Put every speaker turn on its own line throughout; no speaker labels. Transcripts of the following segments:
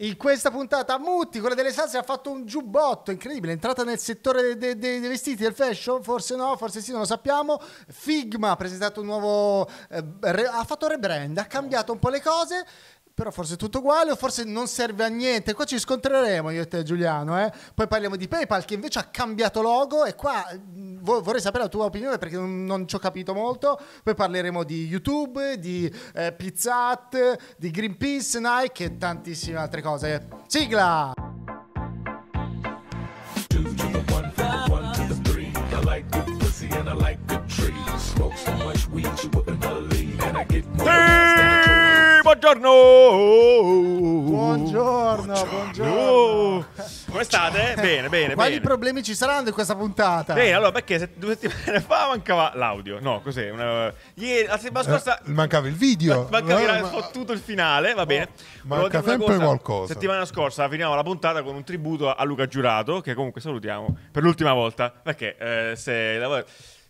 in questa puntata Mutti, quella delle salse, ha fatto un giubbotto incredibile, è entrata nel settore dei, dei, dei, vestiti, del fashion, forse no, forse sì, non lo sappiamo. Figma ha presentato un nuovo, eh, re, ha fatto rebrand, ha cambiato un po' le cose però forse è tutto uguale o forse non serve a niente. Qua ci scontreremo io e te Giuliano, eh? poi parliamo di PayPal che invece ha cambiato logo e qua mm, vorrei sapere la tua opinione perché non, non ci ho capito molto, poi parleremo di YouTube, di eh, Pizza Hut, di Greenpeace, Nike e tantissime altre cose. Sigla!
Damn! Buongiorno!
Buongiorno, buongiorno. come state? Eh, bene, bene. Quali bene. problemi ci saranno in questa puntata? Bene, allora
perché due settimane fa mancava l'audio. No, cos'è? Una...
Ieri, la settimana
eh, scorsa.
Eh, mancava il video. Mancava eh,
ma... il finale, va bene. Ma oh, manca sempre cosa. qualcosa. Settimana scorsa finiamo la puntata con un tributo a Luca Giurato, che comunque salutiamo per l'ultima volta. Perché eh, se.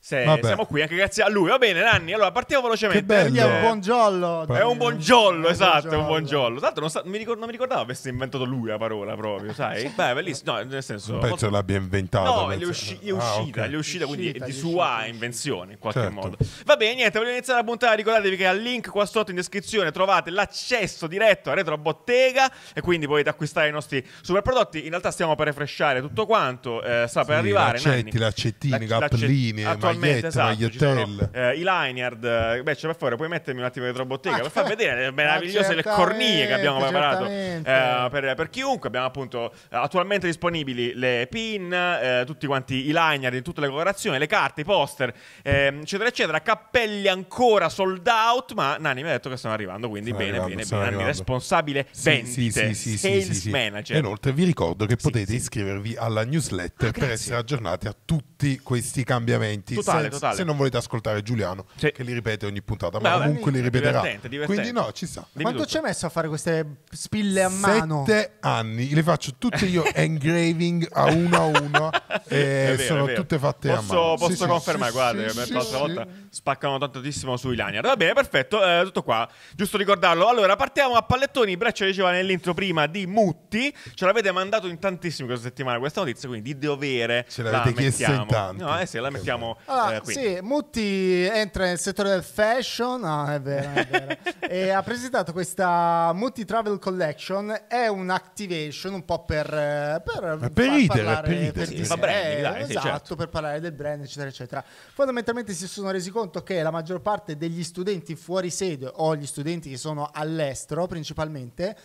Se, siamo qui anche grazie a lui. Va bene, Nanni. Allora partiamo velocemente. Che bello. È un
buongiollo. È
un buongiollo, esatto. È un buongiollo. Tanto non, sa- mi ricordo, non mi ricordavo avesse inventato lui la parola proprio, sai? Beh, bellissimo. No, nel senso. Non penso posso...
l'abbia inventato. No, gli è, usci- è, ah, uscita, ah, okay. gli è
uscita, quindi è di sua invenzione in qualche certo. modo. Va bene, niente. Voglio iniziare la puntata. Ricordatevi che al link qua sotto in descrizione trovate l'accesso diretto a Retro Bottega. E quindi potete acquistare i nostri super prodotti. In realtà stiamo per refrescare tutto quanto. Eh, sta per sì, arrivare. L'accetti, Nanni.
l'accettini, la, caprillini. Attualmente magliette, esatto, magliettello.
eh, I lanyard, eh, beh, c'è cioè, per fuori, puoi mettermi un attimo dietro bottega ah, per far vedere le meravigliose le cornie che abbiamo preparato eh, per, per, chiunque. Abbiamo appunto eh, attualmente disponibili le pin, eh, tutti quanti i lanyard in tutte le colorazioni, le carte, i poster, ehm, eccetera, eccetera. Cappelli ancora sold out, ma Nani mi ha detto che stanno arrivando, quindi sono bene, arrivando, bene, bene. Nani, responsabile sì, vendite, sì, sì, sales manager. E inoltre
vi ricordo che potete iscrivervi alla ah, newsletter ah, per essere aggiornati a tutti questi cambiamenti. Tutte totale, se, totale. se, non volete ascoltare Giuliano, sì. che li ripete ogni puntata, ma Beh, comunque li ripeterà. Divertente, divertente. Quindi no, ci sta. Dimmi Quanto ci
hai messo a fare queste spille a mano? Sette
anni, le faccio tutte io engraving a uno a uno e vero, sono tutte fatte posso, a mano. Posso sì, confermare, sì, guarda, sì, l'altra volta
spaccano tantissimo sui lanyard. Va bene, perfetto, eh, tutto qua. Giusto ricordarlo. Allora, partiamo a pallettoni. Breccia diceva nell'intro prima di Mutti, ce l'avete mandato in tantissimi questa settimana questa notizia, quindi di dovere. Ce l'avete la chiesto in tanti. No, eh sì, la mettiamo allora, eh, sì,
Mutti entra nel settore del fashion, no, è vero, è vero. e ha presentato questa Mutti Travel Collection, è un'activation un po' per eh, per, per ridere, parlare, per, ridere, per, sì, brand, eh, dai, certo. esatto, certo. per parlare del brand, eccetera, eccetera. Fondamentalmente si sono resi conto che la maggior parte degli studenti fuori sede o gli studenti che sono all'estero principalmente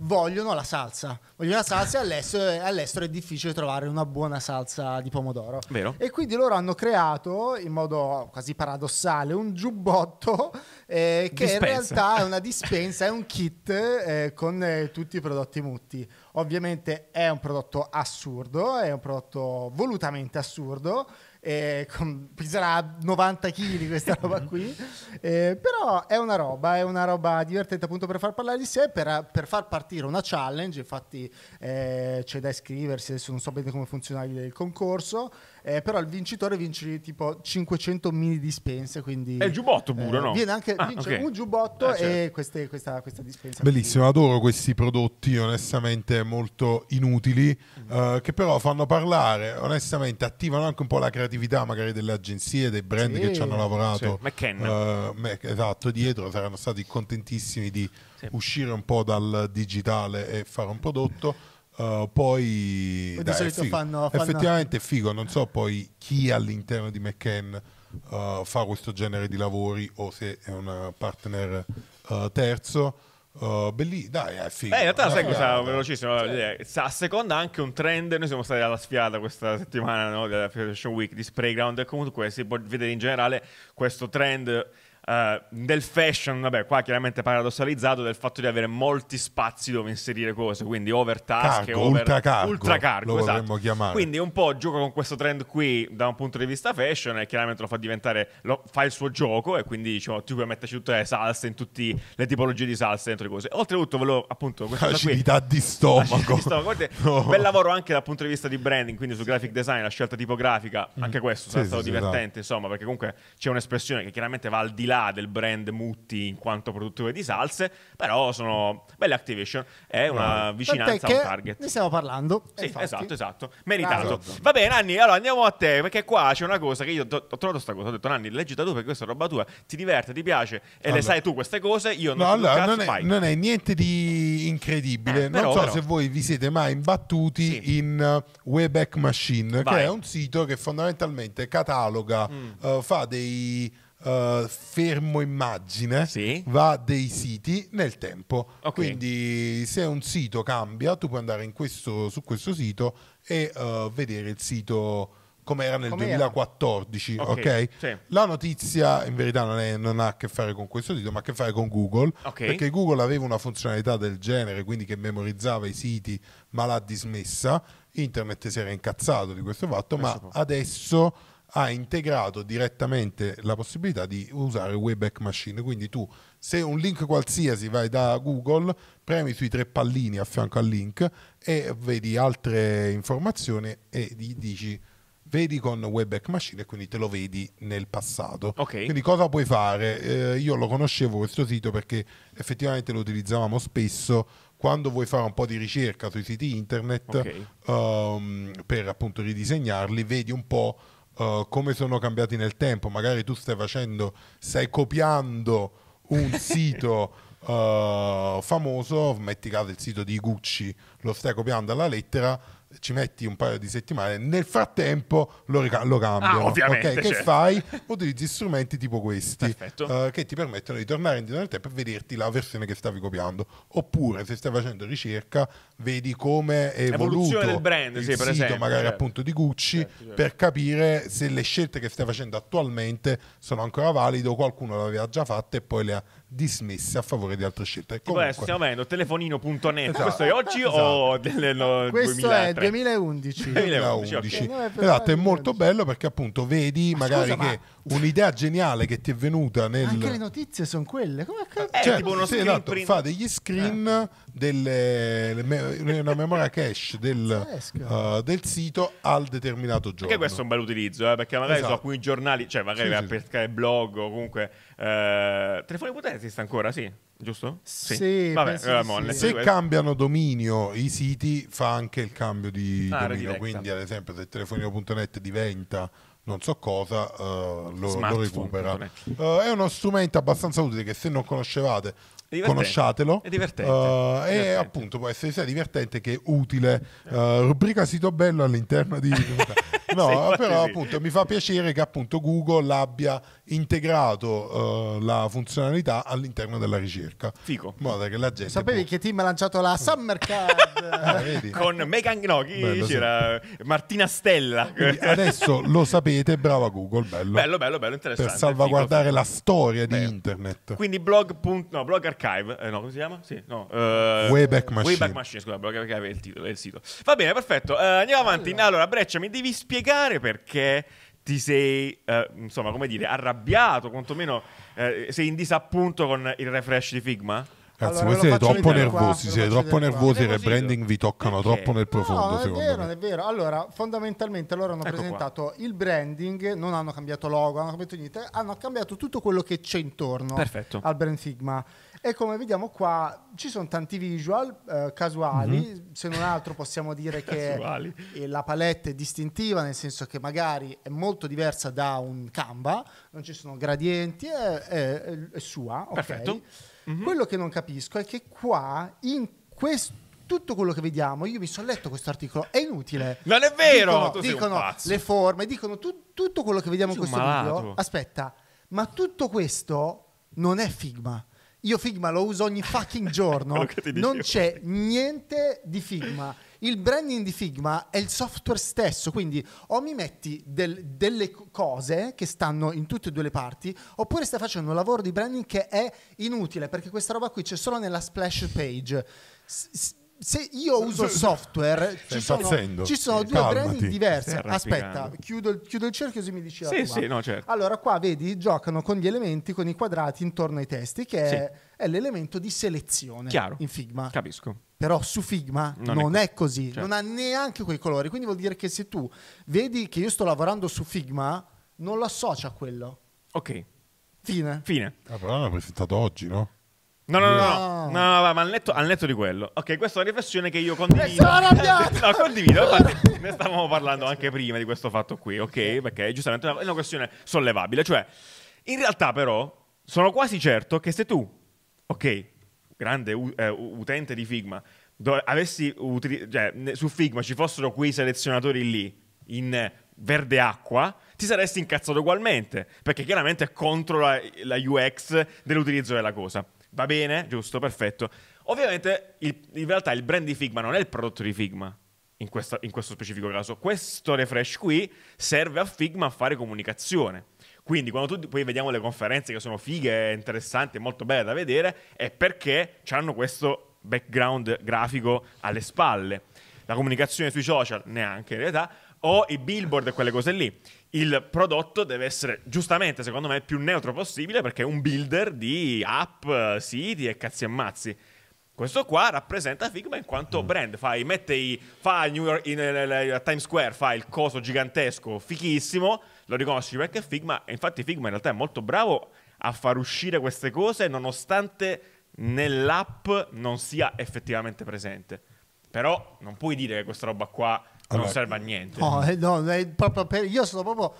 vogliono la salsa. Vogliono la salsa e all'estero, all'estero, è difficile trovare una buona salsa di pomodoro. Vero. E quindi loro hanno creato, in modo quasi paradossale, un giubbotto eh, che dispensa. in realtà è una dispensa, è un kit eh, con eh, tutti i prodotti Mutti. Ovviamente è un prodotto assurdo, è un prodotto volutamente assurdo eh, con, peserà 90 kg questa roba qui, eh, però è una roba, è una roba divertente appunto per far parlare di sé, per, per far partire una challenge, infatti eh, c'è da iscriversi, adesso non so bene come funziona il concorso, eh, però il vincitore vince tipo 500 mini dispense. Quindi, è il giubbotto eh, pure, eh, no? Viene anche ah, vince okay. un giubbotto eh, certo. e queste, questa, questa, dispensa. Bellissimo,
quindi. adoro questi prodotti onestamente molto inutili, mm-hmm. che però fanno parlare, onestamente attivano anche un po' la creatività magari delle agenzie, dei brand sì. che ci hanno lavorato. Sì. McKenna. Uh, eh, esatto, dietro saranno stati contentissimi di sì. uscire un po' dal digitale e fare un prodotto eh, poi, poi dai, Fanno, fanno... effettivamente è figo, non so poi chi all'interno di McCann uh, fa questo genere di lavori o se è un partner uh, terzo. Uh, belli, dai, è figo. Eh, in realtà, sai cosa? Velocissimo. Cioè.
A seconda anche un trend. Noi siamo stati alla sfiata questa settimana no? della Fashion Week di Sprayground. E comunque si può vedere in generale questo trend eh, del fashion, vabbè, qua chiaramente paradossalizzato, del fatto di avere molti spazi dove inserire cose, quindi overtask, cargo, over, ultracargo, ultracargo lo esatto. chiamare. Quindi un po' gioca con questo trend qui da un punto di vista fashion e chiaramente lo fa diventare, lo, fa il suo gioco e quindi diciamo, tu puoi metterci tutte le salse, in tutte le tipologie di salse dentro le cose. Oltretutto, ve lo appunto... facilità
qui, di stomaco. Di stomaco.
Guardate, no. Bel lavoro anche dal punto di vista di branding, quindi su graphic design, la scelta tipografica, mm. anche questo sì, è stato sì, divertente, sì, esatto. insomma, perché comunque c'è un'espressione che chiaramente va al di là là del brand Mutti in quanto produttore di salse, però sono belle activation, è una vicinanza a un target. Ne
stiamo parlando. Sì, infatti. esatto, esatto,
meritato. Ah, Va bene Anni, allora andiamo a te, perché qua c'è una cosa che io ho trovato sta cosa, ho detto Nanni, leggi da tu perché questa è roba tua, ti diverte, ti piace e allora. le sai tu queste cose, io non, no, allora, non, è,
non è niente di incredibile, eh, non so però. se voi vi siete mai imbattuti sì. in uh, Wayback Machine, Vai. che è un sito che fondamentalmente cataloga, mm. uh, fa dei uh, fermo immagine sì. va dei siti nel tempo. Okay. Quindi se un sito cambia, tu puoi andare questo, su questo sito e uh, vedere il sito come era nel Com'era? 2014, ok? okay? Sì. La notizia in verità non, è, non, ha a che fare con questo sito, ma ha a che fare con Google, okay. perché Google aveva una funzionalità del genere, quindi che memorizzava i siti, ma l'ha dismessa. Internet si era incazzato di questo fatto, Penso ma poco. adesso ha integrato direttamente la possibilità di usare Wayback Machine. Quindi tu, se un link qualsiasi vai da Google, premi sui tre pallini a fianco al link e vedi altre informazioni e gli dici vedi con Wayback Machine e quindi te lo vedi nel passato. Okay. Quindi cosa puoi fare? Eh, io lo conoscevo questo sito perché effettivamente lo utilizzavamo spesso quando vuoi fare un po' di ricerca sui siti internet okay. um, per appunto ridisegnarli, vedi un po' Eh, come sono cambiati nel tempo. Magari tu stai facendo, stai copiando un sito uh, famoso, metti caso il sito di Gucci, lo stai copiando alla lettera ci metti un paio di settimane, nel frattempo lo, rica- lo ah, cambiano. Ah, ovviamente, okay, certo. Che fai? Utilizzi strumenti tipo questi uh, che ti permettono di tornare indietro nel tempo e vederti la versione che stavi copiando. Oppure se stai facendo ricerca, vedi come è evoluto del brand, il sì, sito esempio, magari certo. appunto di Gucci certo, certo, per capire se le scelte che stai facendo attualmente sono ancora valide o qualcuno le aveva già fatte e poi le ha dismesse a favore di altre scelte. Eh, Comunque... Adesso stiamo
avendo telefonino.net, esatto. questo è oggi esatto. o del no, Questo 2003. è 2011. 2011, 2011. Okay. esatto,
è molto bello perché appunto vedi magari scusa, che... Ma un'idea geniale che ti è venuta nel... Anche le notizie sono
quelle, come Eh, cioè, tipo uno sì, esatto, fa degli screen
eh. delle, me, una memoria cache del, uh, del, sito al determinato giorno. Perché questo
è un bel utilizzo, eh? perché magari esatto. su alcuni giornali, cioè magari sì, vai sì, a pescare blog o comunque... Eh,
telefoni potenti esiste ancora, sì? giusto? Sì, sì Vabbè, sì. se cambiano dominio i siti fa anche il cambio di ah, dominio, rediretta. quindi ad esempio se telefonino.net diventa non so cosa, uh, lo, lo, recupera. Uh, è uno strumento abbastanza utile che se non conoscevate conosciatelo. È divertente. Uh, divertente. E appunto può essere sia divertente che utile. Uh, rubrica sito bello all'interno di... No, sì, però sì. appunto mi fa piacere che appunto Google abbia integrato uh, la funzionalità all'interno della ricerca. Fico. In modo che la gente Sapevi può... che team ha lanciato la Summer
Card
eh, con Megan no, bello, c'era sì. Martina Stella. Quindi adesso lo sapete, brava Google, bello. Bello, bello, bello interessante. Per salvaguardare fico, la storia di Beh. internet.
Quindi blog, no, blog Archive, eh, no, come si chiama? Sì, no. Uh, Wayback Machine. Wayback Machine, scusa, Blog Archive è il, titolo, è il sito. Va bene, perfetto. Uh, andiamo avanti. Allora. allora, Breccia, mi devi spiegare perché ti sei, uh, insomma, come dire, arrabbiato, quantomeno sei in disappunto con il refresh di Figma?
Cazzo, allora, voi siete troppo nervosi, siete troppo nervosi, i rebranding vi toccano Perché? troppo nel profondo. No, è vero, me.
è vero. Allora, fondamentalmente loro hanno ecco presentato qua. il branding, non hanno cambiato logo, hanno cambiato niente, hanno cambiato tutto quello che c'è intorno Perfetto. al brand Figma. E come vediamo qua ci sono tanti visual eh, casuali, mm-hmm. se non altro possiamo dire che eh, la palette è distintiva, nel senso che magari è molto diversa da un Canva, non ci sono gradienti, è, è, è sua. Perfetto. Okay. Mm-hmm. Quello che non capisco è che qua in questo tutto quello che vediamo, io mi sono letto questo articolo, è inutile. Non è vero! Dicono, dicono le forme, dicono tu, tutto quello che vediamo in questo malato. video. Aspetta, ma tutto questo non è Figma. Io Figma lo uso ogni fucking giorno. non c'è niente di Figma. Il branding di Figma è il software stesso, quindi o mi metti del, delle cose che stanno in tutte e due le parti, oppure stai facendo un lavoro di branding che è inutile, perché questa roba qui c'è solo nella splash page. S- se io uso software, ci sono, ci sono, due Calmati. brand diversi. Aspetta, chiudo, chiudo, il cerchio così mi dici la ah, sì, sì, no, certo. Allora, qua vedi, giocano con gli elementi, con i quadrati intorno ai testi, che è, sì. è l'elemento di selezione Chiaro. in Figma. Capisco. Però su Figma non, non è, così, è così. Certo. non ha neanche quei colori. Quindi vuol dire che se tu vedi che io sto lavorando su Figma, non lo associa a quello. Ok. Fine. Fine.
Ah, però l'hanno presentato oggi, no? No, no, no, no, no, no,
no ma al netto, al netto, di quello. Ok, questa è una riflessione che io condivido. no, condivido, infatti ne stavamo parlando anche prima di questo fatto qui, ok? Perché è giustamente una, è una questione sollevabile. Cioè, in realtà però, sono quasi certo che se tu, ok, grande uh, uh, utente di Figma, do, avessi utili- cioè, su Figma ci fossero quei selezionatori lì, in verde acqua, ti saresti incazzato ugualmente, perché chiaramente è contro la, la UX dell'utilizzo della cosa. Va bene, giusto, perfetto. Ovviamente il, in realtà il brand di Figma non è il prodotto di Figma. In, questa, in questo specifico caso, questo refresh qui serve a Figma a fare comunicazione. Quindi quando tu, poi vediamo le conferenze che sono fighe, interessanti, molto belle da vedere, è perché hanno questo background grafico alle spalle. La comunicazione sui social neanche in realtà, o i billboard e quelle cose lì il prodotto deve essere giustamente, secondo me, il più neutro possibile perché è un builder di app, siti e cazzi e mazzi. Questo qua rappresenta Figma in quanto mm. brand. Fai, mette i, fa New York, in, a Times Square, fa il coso gigantesco, fichissimo, lo riconosci perché è Figma. infatti Figma in realtà è molto bravo a far uscire queste cose nonostante nell'app non sia effettivamente presente. Però non puoi dire che questa roba qua allora, non serve a niente. Oh, eh,
no, no, per, io sono proprio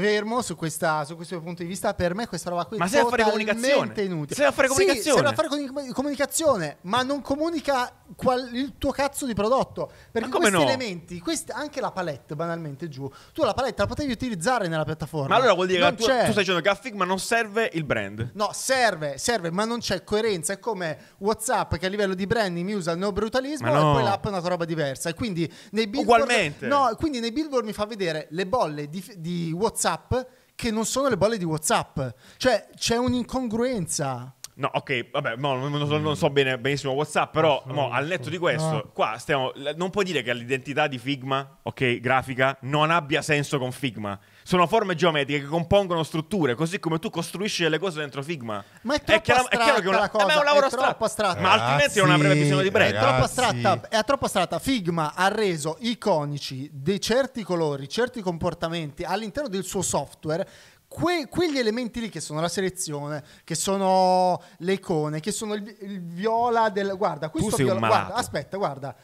fermo su, questa, su, questo punto di vista. Per me questa roba qui ma è totalmente inutile. Se la fare comunicazione. Sì, serve a fare comunicazione, ma non comunica qual- il tuo cazzo di prodotto. Perché questi no? elementi, questi, anche la palette, banalmente giù, tu la palette la potevi utilizzare nella piattaforma. Ma allora vuol dire non che tu, tu, stai
dicendo Gaffig, ma non serve il brand.
No, serve, serve, ma non c'è coerenza. È come WhatsApp che a livello di branding mi usa il no brutalismo no. e poi l'app è una roba diversa. E quindi nei billboard, Ugualmente. No, quindi nei billboard mi fa vedere le bolle di, di WhatsApp WhatsApp che non sono le bolle di WhatsApp. Cioè, c'è un'incongruenza.
No, ok, vabbè, no, non, so, non, so, bene, benissimo WhatsApp, però mo, al netto di questo, no. qua stiamo, non puoi dire che l'identità di Figma, ok, grafica, non abbia senso con Figma sono forme geometriche che compongono strutture, così come tu costruisci delle cose dentro Figma.
Ma è troppo è chiaro, astratta è chiaro che una, la cosa, eh, è un lavoro è troppo astratta. Ma altrimenti non avrebbe bisogno di break. È troppo, astratta, è troppo astratta. Figma ha reso iconici dei certi colori, certi comportamenti all'interno del suo software Que- quegli elementi lì che sono la selezione, che sono le icone, che sono il, vi- il viola del... Guarda, questo viola... Guarda, aspetta, guarda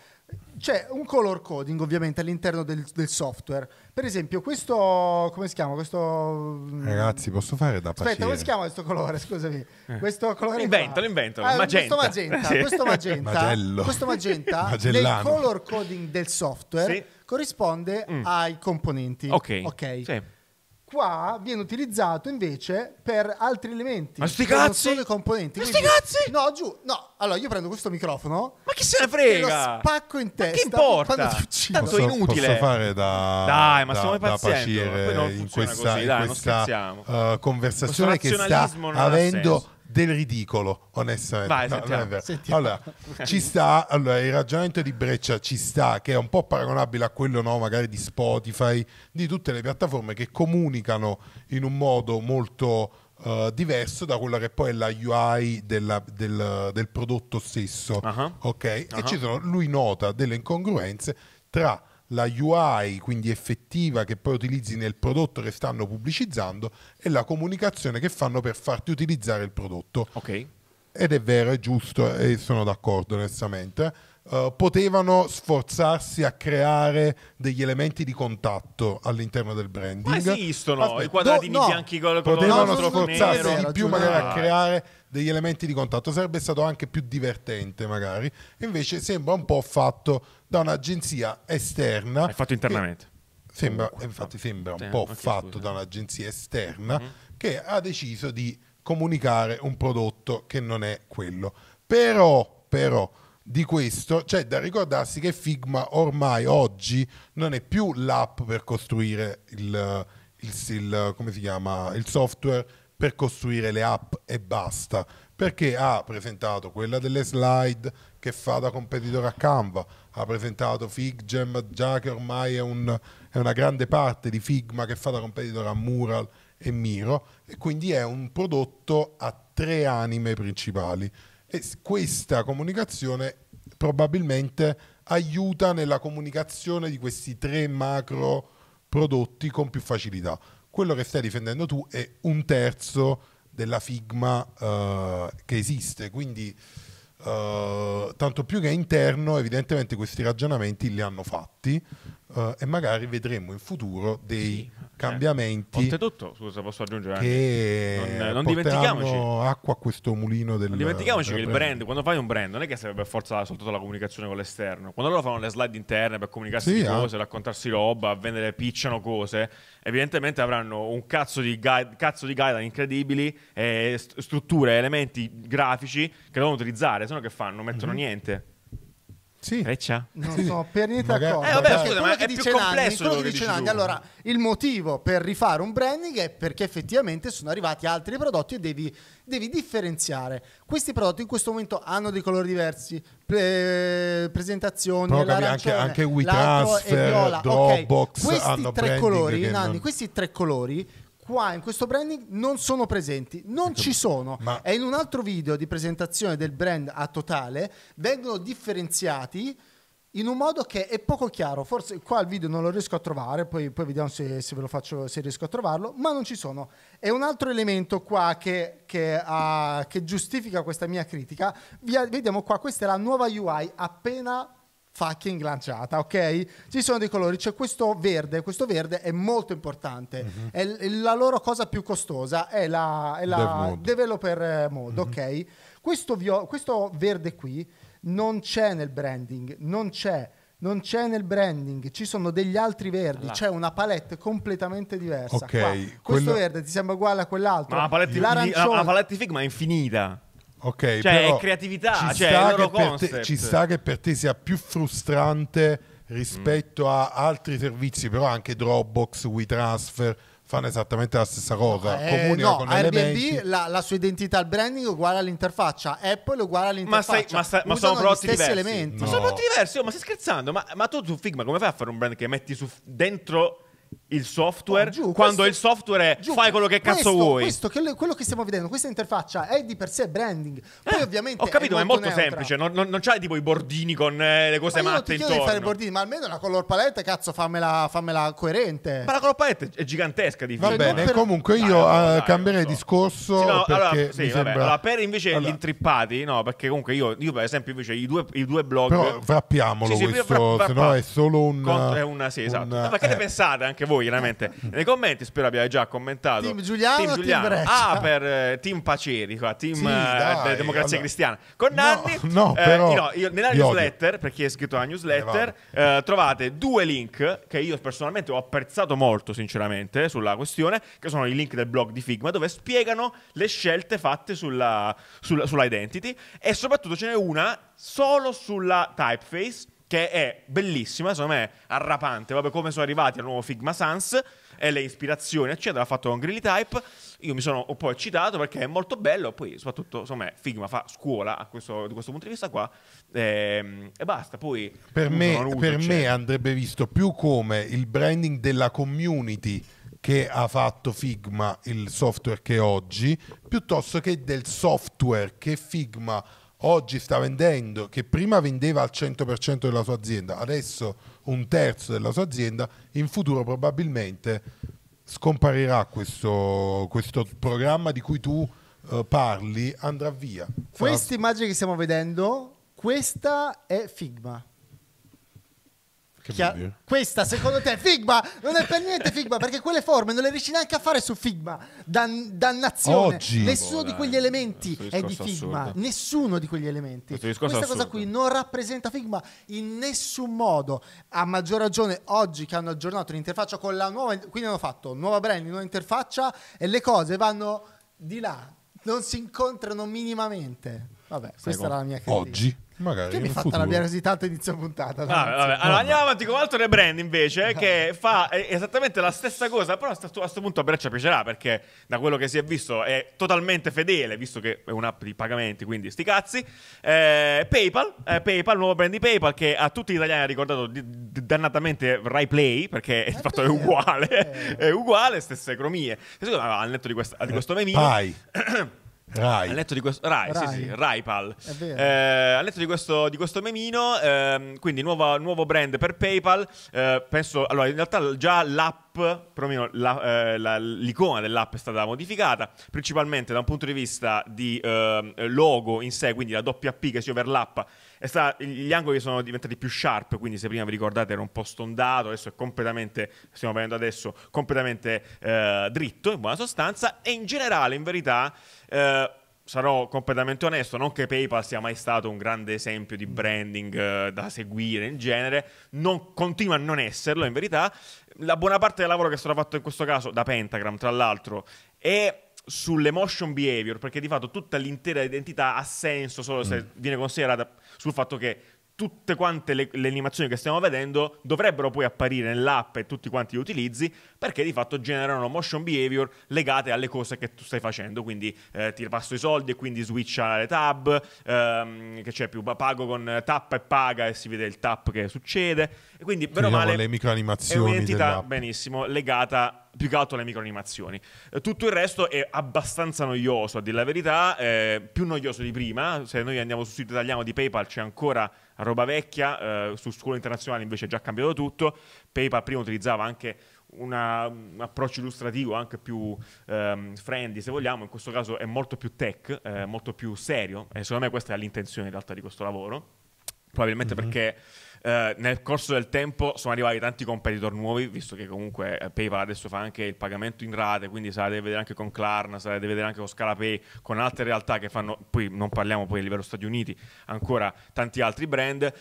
c'è un color coding ovviamente all'interno del, del, software. Per esempio, questo come si chiama? Questo mm, Ragazzi,
posso fare da passiere. Aspetta, come si chiama
questo colore? Scusami. Eh. Questo colore Inventalo,
inventalo. Ah, magenta. Questo magenta, sì. questo magenta. Magello. Questo magenta nel color
coding del software sì. corrisponde mm. ai componenti. Ok. okay. Sì qua viene utilizzato invece per altri elementi. Ma sti cazzi! Non sono i componenti. Ma sti cazzi! No, giù, no. Allora, io prendo questo microfono. Ma chi se ne frega? lo spacco in testa. Ma che importa? Tanto è inutile. Posso fare da... Dai, ma da, siamo pazienti. in questa, così, dai, in questa
uh, conversazione che sta avendo del ridicolo, onestamente. Vai, no, sentiamo, sentiamo. Allora, ci sta, allora, il ragionamento di Breccia ci sta, che è un po' paragonabile a quello no, magari di Spotify, di tutte le piattaforme che comunicano in un modo molto uh, diverso da quella che poi è la UI della, del, del, prodotto stesso. Uh-huh. Ok? Uh-huh. E sono, lui nota delle incongruenze tra la UI, quindi effettiva, che poi utilizzi nel prodotto che stanno pubblicizzando e la comunicazione che fanno per farti utilizzare il prodotto. Ok. Ed è vero, è giusto e sono d'accordo onestamente. Eh, potevano sforzarsi a creare degli elementi di contatto all'interno del branding. Ma esistono Aspetta, i quadratini no, bianchi con Potevano sforzarsi nero, di più magari a creare degli elementi di contatto, sarebbe stato anche più divertente magari. Invece sembra un po' fatto da un'agenzia esterna. È fatto internamente. Sembra, infatti sembra un po' fatto da un'agenzia esterna mhm. che ha deciso di comunicare un prodotto che non è quello. Però, però di questo c'è cioè, da ricordarsi che Figma ormai oggi non è più l'app per costruire il, il, il, chiama, il software per costruire le app e basta, perché ha presentato quella delle slide che fa da competitor a Canva, ha presentato Figgem, già che ormai è, un, è, una grande parte di Figma che fa da competitor a Mural e Miro, e quindi è un prodotto a tre anime principali. E questa comunicazione probabilmente aiuta nella comunicazione di questi tre macro prodotti con più facilità. Quello che stai difendendo tu è un terzo della Figma uh, che esiste, quindi uh, tanto più che interno evidentemente questi ragionamenti li hanno fatti Uh, e magari vedremo in futuro dei sì, eh. cambiamenti. Eh. Oltretutto,
scusa, posso aggiungere anche non, non dimentichiamoci
acqua a questo mulino del Non dimentichiamoci del che brand. il brand,
quando fai un brand, non è che serve per forza soltanto la comunicazione con l'esterno. Quando loro fanno le slide interne per comunicarsi sì, di ah. cose, eh. raccontarsi roba, vendere, picciano cose, evidentemente avranno un cazzo di, guide, cazzo di guideline incredibili, eh, strutture, elementi grafici che devono utilizzare, se no che fanno? Non mettono mm-hmm. niente. Sì. Reccia?
Non sì. sono per niente d'accordo. Eh, vabbè, cioè, scusa, ma è più complesso Nanni, quello che dice Nanni. Allora, il motivo per rifare un branding è perché effettivamente sono arrivati altri prodotti e devi, devi differenziare. Questi prodotti in questo momento hanno dei colori diversi, pre- presentazioni, anche, anche WeTransfer, Dropbox, okay. questi, tre colori, Nanni, questi tre colori qua in questo branding non sono presenti, non ci ecco. sono. Ma... E in un altro video di presentazione del brand a totale vengono differenziati in un modo che è poco chiaro. Forse qua il video non lo riesco a trovare, poi, poi vediamo se, se, ve lo faccio, se riesco a trovarlo, ma non ci sono. E un altro elemento qua che, che, uh, che giustifica questa mia critica, via, vediamo qua, questa è la nuova UI appena fucking lanciata, ok? Ci sono dei colori, c'è questo verde, questo verde è molto importante, mm-hmm. è la loro cosa più costosa, è la, è la mode. developer eh, mode, mm-hmm. ok? Questo, vio- questo verde qui non c'è nel branding, non c'è non c'è nel branding, ci sono degli altri verdi, Là. c'è una palette completamente diversa. Okay, Qua, questo quello... verde ti sembra uguale a quell'altro. Ma la palette, di, la, la palette
Figma è infinita.
Ok, cioè è creatività, ci, cioè, sta è te, ci sta che per te sia più frustrante rispetto mm. a altri servizi, però anche Dropbox, WeTransfer fanno esattamente la stessa cosa. No, eh, no, con Airbnb elementi.
la, la sua identità, il branding uguale all'interfaccia, Apple uguale all'interfaccia. Ma, stai, ma, stai, ma sono prodotti diversi. Elementi. No. Ma sono prodotti
diversi, oh, ma stai scherzando? Ma, ma tu su Figma come fai a fare un brand che metti su, dentro il software oh, giù, quando questo, il software è giù, fai quello che cazzo questo, vuoi. Questo,
quello che stiamo vedendo, questa interfaccia è di per sé branding. Poi eh, ovviamente... Ho capito, è ma è molto neutra. semplice.
Non, non, non c'hai tipo i bordini con eh, le cose ma matte intorno. Non fare i bordini,
ma almeno la color palette, cazzo, fammela, fammela coerente. Ma la color palette è gigantesca di Va bene, cioè, per...
comunque io dai, uh, cambierei so. discorso sì, no, allora, sì, vabbè, sembra... allora,
per invece allora. gli intrippati, no, perché comunque io, io per esempio invece i due, i due blog... Però
frappiamolo questo, se no è solo un... è una,
sì, esatto. Ma che ne eh. pensate anche anche voi veramente. nei commenti, spero abbiate già commentato. Team Giuliano, team Giuliano. Team Breccia. Ah, per eh, Team Paceri, qua, eh, Team sì, eh, dai, eh, Democrazia allora. Cristiana.
Con Nanni, no, no, eh, però, no, io, nella newsletter,
per chi è iscritto alla newsletter, trovate due link che io personalmente ho apprezzato molto, sinceramente, sulla questione, che sono i link del blog di Figma, dove spiegano le scelte fatte sulla, sulla, sulla identity e soprattutto ce n'è una solo sulla typeface che è bellissima, secondo me, arrapante, proprio come sono arrivati al nuovo Figma Sans e le ispirazioni, eccetera, l'ha fatto con Grilly Type. Io mi sono un po' eccitato perché è molto bello, poi soprattutto, secondo me, Figma fa scuola da questo, questo punto di vista qua e, ehm, e basta. Poi per, me, uso, per me
cioè. andrebbe visto più come il branding della community che ha fatto Figma il software che è oggi, piuttosto che del software che Figma ha oggi sta vendendo, che prima vendeva al 100% della sua azienda, adesso un terzo della sua azienda, in futuro probabilmente scomparirà questo, questo programma di cui tu eh, parli, andrà via. Questa
immagine che stiamo vedendo, questa è Figma. Chia- questa secondo te Figma non è per niente Figma perché quelle forme non le riesci neanche a fare su Figma Dan- dannazione Oggi. nessuno boh, di quegli elementi è di Figma assurdo. nessuno di quegli elementi questa assurdo. cosa qui non rappresenta Figma in nessun modo a maggior ragione oggi che hanno aggiornato l'interfaccia con la nuova quindi hanno fatto nuova brand nuova interfaccia e le cose vanno di là non si incontrano minimamente vabbè questa con... era la mia critica
oggi Magari. Che mi è fatto futuro. la mia
esitante inizio puntata. Ah, vabbè. Allora vabbè.
andiamo avanti con un altro rebrand invece ah. che fa eh, esattamente la stessa cosa, però a questo punto a Breccia piacerà perché da quello che si è visto è totalmente fedele, visto che è un'app di pagamenti, quindi sti cazzi. Eh, PayPal, eh, PayPal, nuovo brand di PayPal che a tutti gli italiani ha ricordato di, di, dannatamente Rai Play perché è fatto è uguale, è uguale, stesse cromie. Al netto di, questa, di questo eh, menino. Pai. Rai. Ha letto di questo, Rai, Rai. Sì, sì, Rai Pal. Eh, ha letto di questo, di questo memino, ehm, quindi nuova, nuovo brand per PayPal. Eh, penso, allora, in realtà già l'app, perlomeno la, eh, la, l'icona dell'app è stata modificata, principalmente da un punto di vista di ehm, logo in sé, quindi la doppia P che si overlappa sta, gli angoli sono diventati più sharp, quindi se prima vi ricordate era un po' stondato, adesso è completamente, stiamo vedendo adesso, completamente eh, dritto in buona sostanza e in generale, in verità... Eh, sarò completamente onesto, non che PayPal sia mai stato un grande esempio di mm. branding uh, da seguire in genere, non, continua a non esserlo in verità. La buona parte del lavoro che è stato fatto in questo caso da Pentagram, tra l'altro, è sull'emotion behavior, perché di fatto tutta l'intera identità ha senso solo se mm. viene considerata sul fatto che tutte quante le, le, animazioni che stiamo vedendo dovrebbero poi apparire nell'app e tutti quanti li utilizzi perché di fatto generano motion behavior legate alle cose che tu stai facendo quindi eh, ti passo i soldi e quindi switcha le tab ehm, che c'è più pago con tappa e paga e si vede il tap che succede e quindi vero male le microanimazioni è un'entità benissimo legata più che altro alle microanimazioni. Eh, tutto il resto è abbastanza noioso, a dire la verità, eh, più noioso di prima. Se noi andiamo sul sito italiano di PayPal c'è ancora roba vecchia, eh, su scuola internazionale invece è già cambiato tutto, PayPal prima utilizzava anche una, un approccio illustrativo anche più ehm, friendly se vogliamo, in questo caso è molto più tech, eh, molto più serio e secondo me questa è l'intenzione in realtà di questo lavoro, probabilmente mm-hmm. perché eh, nel corso del tempo sono arrivati tanti competitor nuovi, visto che comunque eh, PayPal adesso fa anche il pagamento in rate, quindi sarà deve vedere anche con Klarna, sarà deve vedere anche con Scalapay, con altre realtà che fanno, poi non parliamo poi a livello Stati Uniti, ancora tanti altri brand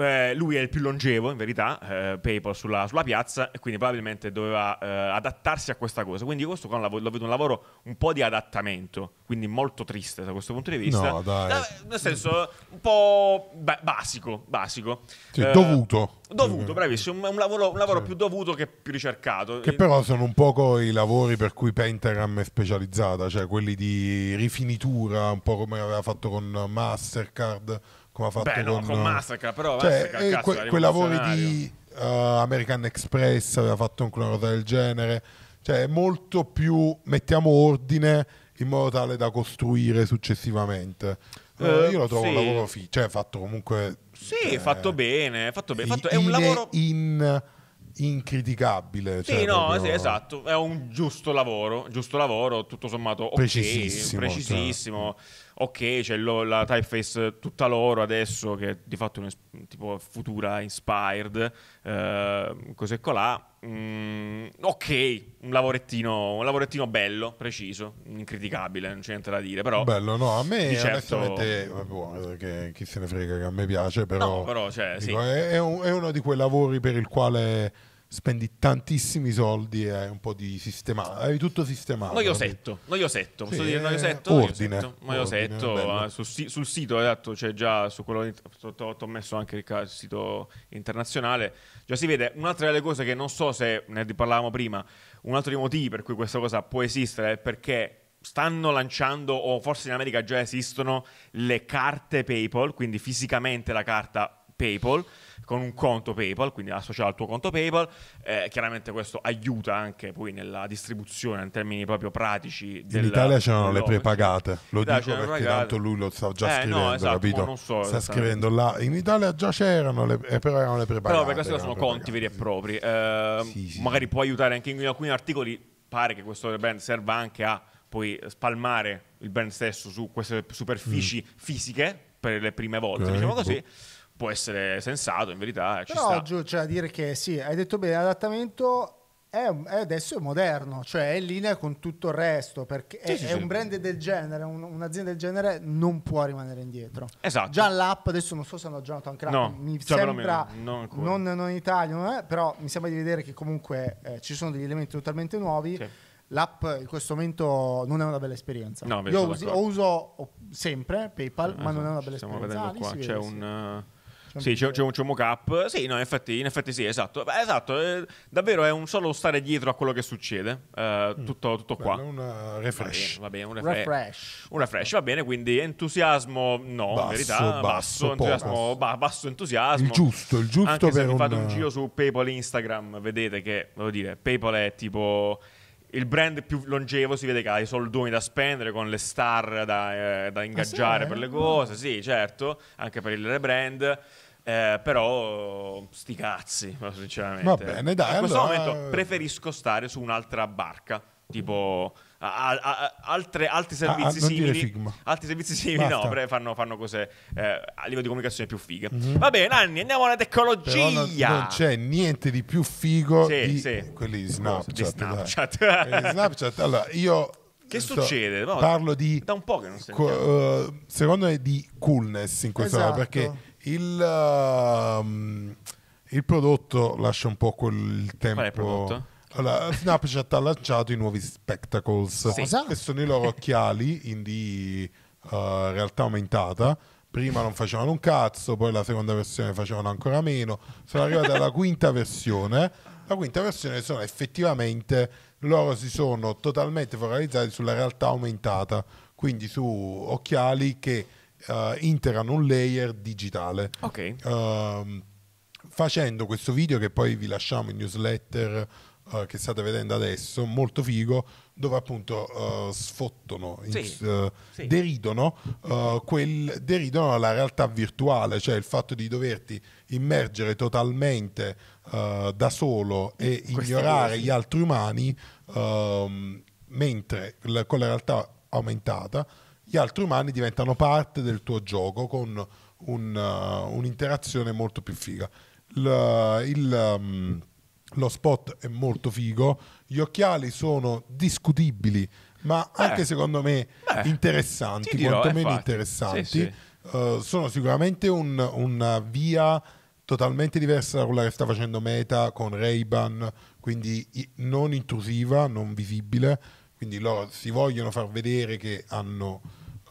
eh, lui è il più longevo, in verità, eh, PayPal sulla, sulla, piazza, e quindi probabilmente doveva eh, adattarsi a questa cosa. Quindi questo qua lo vedo un lavoro un po' di adattamento, quindi molto triste da questo punto di vista. No, dai. nel senso, un po' beh, basico, basico.
Sì, eh, dovuto. Dovuto,
bravissimo, un lavoro, un lavoro sì. più dovuto che più ricercato. Che però
sono un poco i lavori per cui Pentagram è specializzata, cioè quelli di rifinitura, un po' come aveva fatto con Mastercard come ha fatto Beh, con, no, con Massacre, però cioè, Massacre, eh, cazzo, que- quei lavori di uh, American Express aveva fatto anche una cosa del genere, cioè molto più mettiamo ordine in modo tale da costruire successivamente. Uh, io lo trovo sì. un lavoro fi- cioè fatto comunque
Sì, eh, fatto bene, fatto bene, fatto, è un lavoro
in incriticabile. Sì, cioè, no, proprio... sì, esatto,
è un giusto lavoro, giusto lavoro, tutto sommato okay, precisissimo, precisissimo. Cioè ok, c'è lo, la typeface tutta loro adesso, che di fatto è una, tipo futura inspired, eh, così colà. Mm, ok, un lavorettino, un lavorettino bello, preciso, incriticabile, non c'è niente da dire. Però bello, no, a me certo...
onestamente che, chi se ne frega che a me piace, però, no, però cioè, dico, sì. è, è, un, è uno di quei lavori per il quale spendi tantissimi soldi e hai un po' di sistemato, hai tutto sistemato. Noiosetto, noiosetto, posso sì, dire eh, noiosetto? Ordine. Noiosetto, ordine, ah,
sul, sul, sito, eh, esatto, c'è cioè già su quello, ho messo anche il, sito internazionale, già si vede un'altra delle cose che non so se ne parlavamo prima, un altro dei motivi per cui questa cosa può esistere è perché stanno lanciando, o forse in America già esistono, le carte PayPal, quindi fisicamente la carta PayPal con un conto PayPal, quindi associato al tuo conto PayPal. Eh, chiaramente questo aiuta anche poi nella distribuzione in termini proprio pratici. Del, in Italia c'erano le prepagate, lo dico perché pagate. tanto lui lo sta già eh, scrivendo, no, esatto, capito? So, sta esatto. scrivendo là.
In Italia già c'erano, le, eh, però erano le prepagate. Però per questo sono prepagate.
conti veri e propri. Eh, sì, sì. Magari può aiutare anche in alcuni articoli. Pare che questo brand serva anche a poi spalmare il brand stesso su queste superfici mm. fisiche per le prime volte, okay. diciamo così può essere sensato, in verità. Eh, ci Però sta.
Giù, cioè, dire che sì, hai detto bene, l'adattamento è, è adesso è moderno, cioè è in linea con tutto il resto, perché sì, è, sì, è sì. un brand del genere, un, un'azienda del genere non può rimanere indietro. Esatto. Già l'app, adesso non so se hanno aggiornato anche l'app, no, mi cioè sembra, non, non, non, in Italia, non è, però mi sembra di vedere che comunque eh, ci sono degli elementi totalmente nuovi. L'app in questo momento non è una bella esperienza. No, Io usi, uso sempre PayPal, eh, ma non è esatto, una bella esperienza. Ah, qua, c'è vede,
un... Uh sì, c'è, c'è, un, c'è un mock-up. Sì, no, in effetti, in effetti sì, esatto. Beh, esatto, eh, davvero è un solo stare dietro a quello che succede. Eh, mm. Tutto, tutto Bello, qua.
Un refresh.
Va bene, va bene, un refresh. refresh. Un refresh, va bene, quindi entusiasmo no, basso, in verità, basso, basso entusiasmo, basso. basso. entusiasmo. Il giusto,
il giusto Anche per se un... fate un giro
su PayPal Instagram, vedete che, voglio dire, PayPal è tipo il brand più longevo si vede che ha i soldoni da spendere con le star da, eh, da ingaggiare ah, sì, per le cose, sì certo, anche per il rebrand. Eh, però sti cazzi, sinceramente. Va bene, dai. In questo allora... momento preferisco stare su un'altra barca, tipo a, a, altre, altri ah, ah, servizi ah, simili, altri servizi simili Basta. no, fanno, fanno cose eh, a livello di comunicazione più fighe. Mm-hmm. Va bene, Anni, andiamo
alla tecnologia. Non, non, c'è niente di più figo sì, di sì. quelli di Snapchat. Di Snapchat. Eh, Snapchat. Allora, io che so, succede? No, parlo di da un po' che non sentiamo. Uh, secondo me di coolness in questo esatto. perché il uh, il prodotto lascia un po' quel tempo. Qual è il prodotto? Allora, Snapchat ha lanciato i nuovi Spectacles, Cosa? che sono i loro occhiali in di uh, eh, realtà aumentata. Prima non facevano un cazzo, poi la seconda versione facevano ancora meno. Sono arrivati alla quinta versione. La quinta versione sono effettivamente loro si sono totalmente focalizzati sulla realtà aumentata, quindi su occhiali che uh, eh, integrano un layer digitale. Ok. Uh, facendo questo video che poi vi lasciamo in newsletter uh, che state vedendo adesso, molto figo, dove appunto uh, sfottono, sì, in, sì. Eh, deridono, quel, deridono la realtà virtuale, cioè il fatto di doverti immergere totalmente da solo e Questa ignorare gli altri umani, ehm, mentre la, con la realtà aumentata gli altri umani diventano parte del tuo gioco con un, uh, un'interazione molto più figa. Il, il, um, ehm, lo spot è molto figo, gli occhiali sono discutibili, ma anche secondo me beh, interessanti, dirò, quantomeno interessanti. Sì, sì. Uh, sono sicuramente un, una via totalmente diversa da quella che sta facendo Meta con Ray-Ban, quindi non intrusiva, non visibile, quindi loro si vogliono far vedere che hanno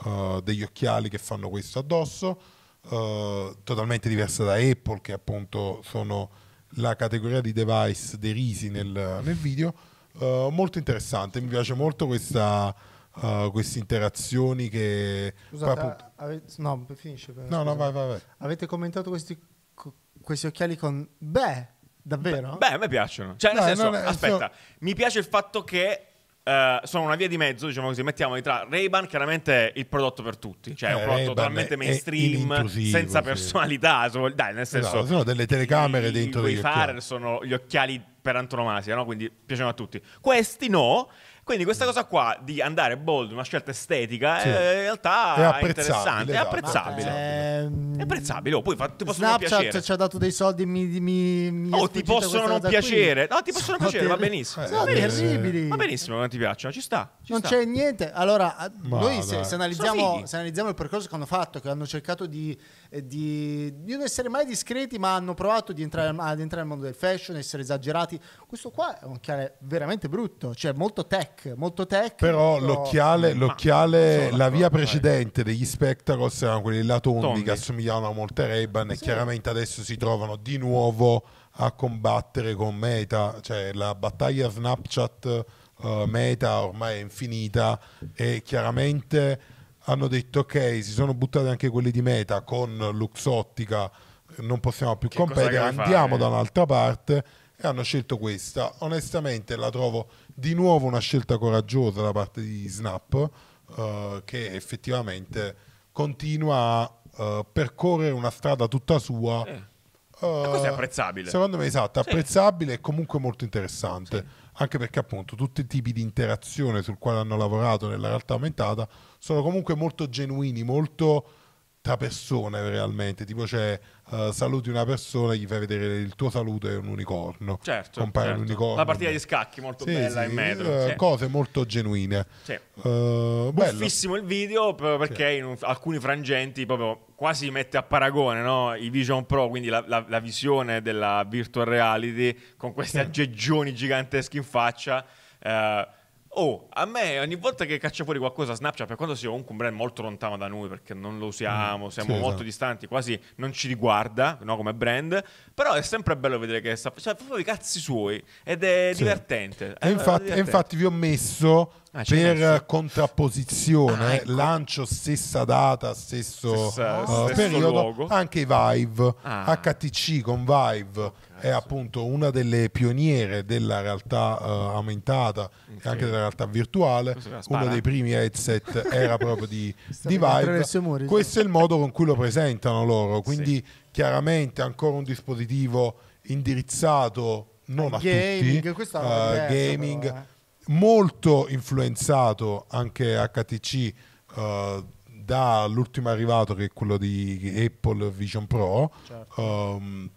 uh, degli occhiali che fanno questo addosso, uh, totalmente diversa da Apple che appunto sono la categoria di device derisi nel, nel video, uh, molto interessante, mi piace molto questa... Uh, queste interazioni che Scusate, appunto...
ave... no, finisce per... no, no, vai, vai, vai. avete commentato questi, questi occhiali con beh Davvero? Beh, a me
piaceno. Cioè, no, nel senso, è... aspetta, so... mi piace il fatto che eh, sono una via di mezzo, diciamo così, mettiamo tra Ray-Ban chiaramente il prodotto per tutti, cioè eh, un prodotto totalmente mainstream, senza sì. personalità, dai, nel esatto, senso no, sono
delle telecamere i, dentro i, gli
sono gli occhiali per antonomasia, no? Quindi piacciono a tutti. Questi no, quindi questa cosa qua di andare bold, una scelta estetica, sì. è eh, in realtà è interessante, è esatto. apprezzabile.
È... Ehm, è
apprezzabile, oh, poi fa, ti possono Snapchat ci ha
dato dei soldi, mi, mi, mi oh, ti possono non piacere. Qui. No, ti possono Sono piacere, va benissimo. Eh, Sono terribili. Va benissimo
quando ti piacciono, ci sta. Ci non sta. c'è
niente. Allora, Ma noi se, se, analizziamo, se, analizziamo, il percorso che hanno fatto, che hanno cercato di, eh, di, di, non essere mai discreti, ma hanno provato di entrare, ad entrare nel mondo del fashion, essere esagerati. Questo qua è un occhiale veramente brutto, cioè molto tech tech, molto tech. Però l'occhiale,
l'occhiale la via precedente degli Spectacles erano quelli là tondi, tondi. che assomigliavano molto a ray sì. e chiaramente adesso si trovano di nuovo a combattere con Meta, cioè la battaglia Snapchat uh, Meta ormai è infinita e chiaramente hanno detto ok, si sono buttati anche quelli di Meta con Luxottica, non possiamo più che competere, andiamo fare? da un'altra parte e hanno scelto questa. Onestamente la trovo di nuovo una scelta coraggiosa da parte di Snap eh, che effettivamente continua a eh, percorrere una strada tutta sua. Eh.
Uh, è eh, apprezzabile. Secondo me esatto,
apprezzabile sì. e comunque molto interessante. Sì. Anche perché appunto tutti i tipi di interazione sul quale hanno lavorato nella realtà aumentata sono comunque molto genuini, molto tra persone realmente. Tipo c'è eh, saluti una persona, gli fai vedere il tuo saluto è un unicorno. Certo, compare certo. un unicorno. La partita di
scacchi molto sì, bella sì, in metro. Uh, sì.
Cose molto genuine. Sì. Uh, Buffissimo
il video perché in un, alcuni frangenti proprio quasi mette a paragone no? i Vision Pro, quindi la, la, la, visione della virtual reality con questi aggeggioni giganteschi in faccia. Uh, Oh, a me ogni volta che caccia fuori qualcosa Snapchat, per quanto sia comunque un brand molto lontano da noi, perché non lo usiamo, mm. siamo sì, molto esatto. distanti, quasi non ci riguarda no, come brand, però è sempre bello vedere che sta cioè, proprio i cazzi suoi ed è sì. divertente. E, è infatti, divertente. infatti
vi ho messo Ah, per messo. contrapposizione, ah, ecco. lancio stessa data, stesso, Stessa, uh, stesso periodo, luogo. anche Vive, ah. HTC con Vive, eh, è appunto una delle pioniere della realtà uh, aumentata e anche della realtà virtuale. Uno dei primi headset era proprio di, di Vive. Muri, Questo sì. è il modo con cui lo presentano loro. Quindi, sì. chiaramente, ancora un dispositivo indirizzato non a gaming, tutti, uh, eh, gaming, molto influenzato anche HTC. Uh, dall'ultimo arrivato che è quello di Apple Vision Pro certo. um,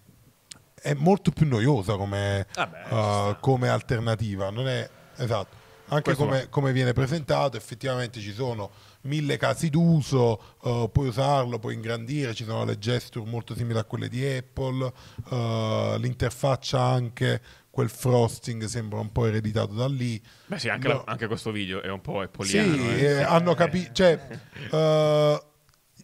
è molto più noiosa come, ah beh, uh, come alternativa. Non è esatto. Anche come, come, viene presentato, effettivamente ci sono mille casi d'uso, uh, puoi usarlo, puoi ingrandire, ci sono le gesture molto simili a quelle di Apple, uh, l'interfaccia anche, quel frosting sembra un po' ereditato da lì. Beh sì, anche, no. la,
anche questo video è un po' appoliano. Sì, eh. Eh, hanno capito, eh. cioè,
uh,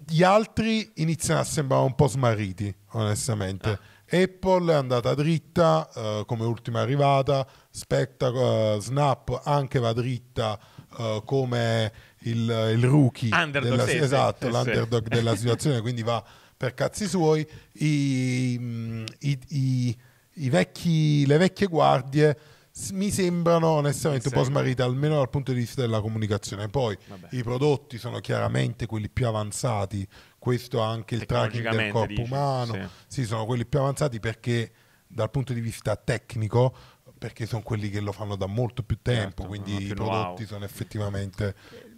gli altri iniziano a sembrare un po' smarriti, onestamente. Ah Apple è andata dritta eh, come ultima arrivata, Spectac- eh, Snap anche va dritta eh, come il, il rookie, della, sì, esatto, sì, l'underdog della situazione, quindi va per cazzi suoi. I, mm, i, i, vecchi, le vecchie guardie mi sembrano onestamente un po' smarrite, almeno dal punto di vista della comunicazione. Poi Vabbè. i prodotti sono chiaramente quelli più avanzati, questo anche il tracking del corpo dici, umano, sì. sì, sono quelli più avanzati perché dal punto di vista tecnico perché sono quelli che lo fanno da molto più tempo, certo, quindi più i prodotti wow. sono effettivamente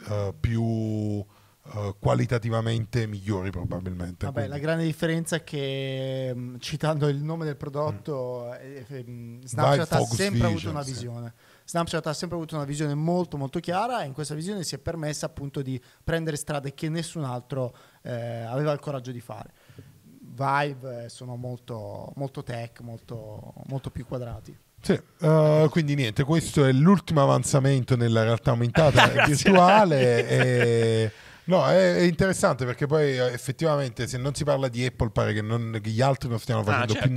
uh, più eh, qualitativamente migliori probabilmente. Vabbè, la
grande differenza è che mm, citando il nome del prodotto, mm. Eh, eh, mm Snapchat ha sempre vision, avuto una sì. visione. Snapchat ha sempre avuto una visione molto molto chiara e in questa visione si è permessa appunto di prendere strade che nessun altro eh, aveva il coraggio di fare. Vibe sono molto, molto tech, molto, molto più quadrati.
Sì, uh, quindi niente, questo è l'ultimo avanzamento nella realtà aumentata virtuale. e No, è, è, interessante perché poi eh, effettivamente se non si parla di Apple pare che, non, che gli altri non stiano ah, facendo ah, certo,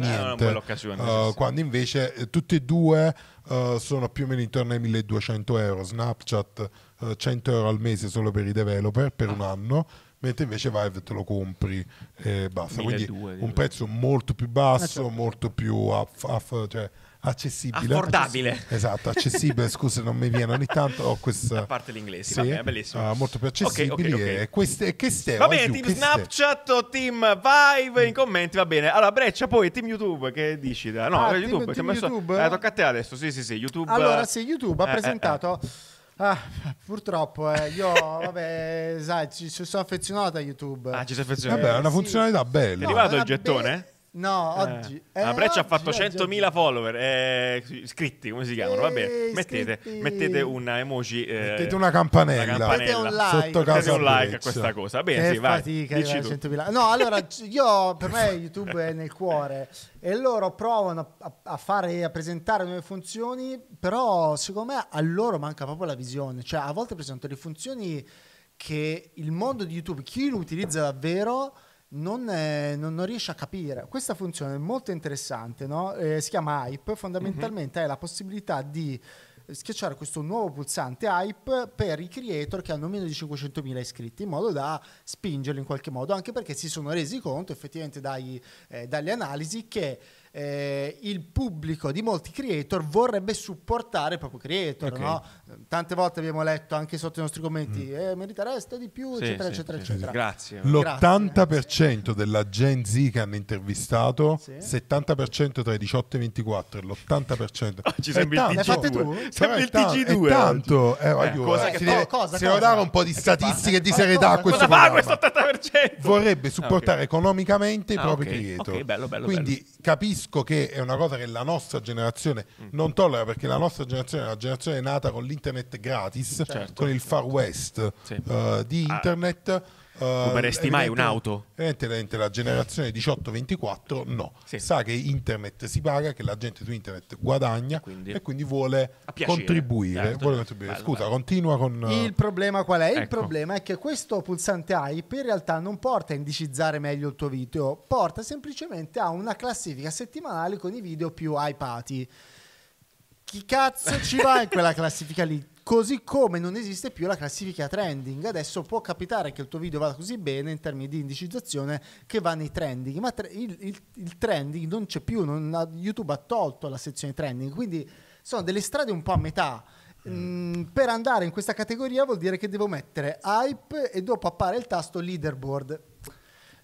più eh, niente. Uh, Quando invece tutti e due uh, sono più o meno intorno ai 1200 euro. Snapchat uh, 100 euro al mese solo per i developer per ah. un anno mentre invece Vive te lo compri e basta. 1200, Quindi un prezzo molto più basso, certo. molto più up, up, cioè accessibile. Accordabile. Access- esatto, accessibile, scusa non mi viene ogni tanto. Ho questa... A parte l'inglese, sì, va bene, bellissimo. Uh, molto più accessibile. Okay, okay, okay. E queste, che ste, va bene, team Snapchat
o team Vive in commenti, va bene. Allora, Breccia, poi team YouTube, che dici? No, ah, YouTube, team, team messo... YouTube? Eh, tocca a te adesso, sì, sì, sì, YouTube. Allora, eh, sì,
YouTube
ha eh, eh, presentato... Eh, Ah, purtroppo, eh, io vabbè, sai, ci, sono affezionato a YouTube. Ah, ci sei affezionato? Vabbè, eh, è una funzionalità sì.
bella. Ti è arrivato no, il gettone? Be-
No, eh. oggi.
Eh. Ah, la Breccia ha eh, fatto 100.000 follower, eh, iscritti, come si chiamano? Vabbè, mettete, mettete una emoji. Eh, mettete una campanella. Una campanella. Mettete un like. Sotto mettete un like a questa cosa. Va Bene, sì, vai. fatica, Dici 100.000. No,
allora, io, per me YouTube è nel cuore e loro provano a, a, fare, a presentare nuove funzioni, però secondo me a loro manca proprio la visione. Cioè, a volte presentano delle funzioni che il mondo di YouTube, chi lo utilizza davvero non, eh, non, non, riesce a capire. Questa funzione è molto interessante, no? eh, si chiama hype, fondamentalmente mm-hmm. è la possibilità di eh, schiacciare questo nuovo pulsante hype per i creator che hanno meno di 500.000 iscritti in modo da spingerli in qualche modo anche perché si sono resi conto effettivamente dai, eh, dalle analisi che eh, il pubblico di molti creator vorrebbe supportare proprio creator. Okay. No? Tante volte abbiamo letto anche sotto i nostri commenti, mm. eh, meritereste di più, sì, eccetera, sì, eccetera, sì, eccetera. Grazie.
L'80% della Gen Z che hanno intervistato, 70% tra i 18 e i 24, e l'80%... ci sembri il TG2. Sembri il TG2. tanto. Eh, voglio, eh, cosa eh, che deve, cosa, se cosa? dare un po' di statistiche di serietà a questo cosa fa questo 80%? Vorrebbe supportare ah, okay. economicamente i ah, propri okay. creator. Okay, bello, bello, Quindi bello. capisco capisco che è una cosa che la nostra generazione mm. non tollera perché la nostra generazione è una generazione nata con l'internet gratis, certo. con il far west sì. uh, di ah. internet. Ah eh, Ruberesti uh, mai un'auto? Evidentemente la generazione 18-24 eh. no. Sì. Sa che internet si paga, che la gente su internet guadagna quindi. e quindi vuole contribuire. Certo. Vuole certo. contribuire. Bello, Scusa, bello. continua con... Eh, il
problema qual è? Il ecco. problema è che questo pulsante hype in realtà non porta a indicizzare meglio il tuo video, porta semplicemente a una classifica settimanale con i video più hypati chi cazzo ci va in quella classifica lì? Così come non esiste più la classifica trending, adesso può capitare che il tuo video vada così bene in termini di indicizzazione che va nei trending, ma tre, il, il, il, trending non c'è più, non ha, YouTube ha tolto la sezione trending, quindi sono delle strade un po' a metà. Mm, mm per andare in questa categoria vuol dire che devo mettere hype e dopo appare il tasto leaderboard.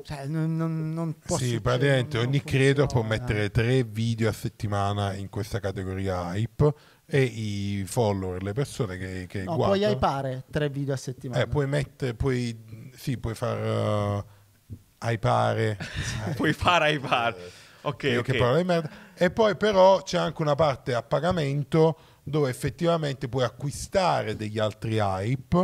Cioè, non, non, non posso sì, praticamente ogni credo può mettere
tre video a settimana in questa categoria hype e i follower, le persone che, che no, guardano. Puoi hypare tre video a settimana. Eh, puoi mettere, puoi, sì, puoi far uh, hypare. puoi far hypare. Eh, ok, Io Che merda. E poi però c'è anche una parte a pagamento dove effettivamente puoi acquistare degli altri hype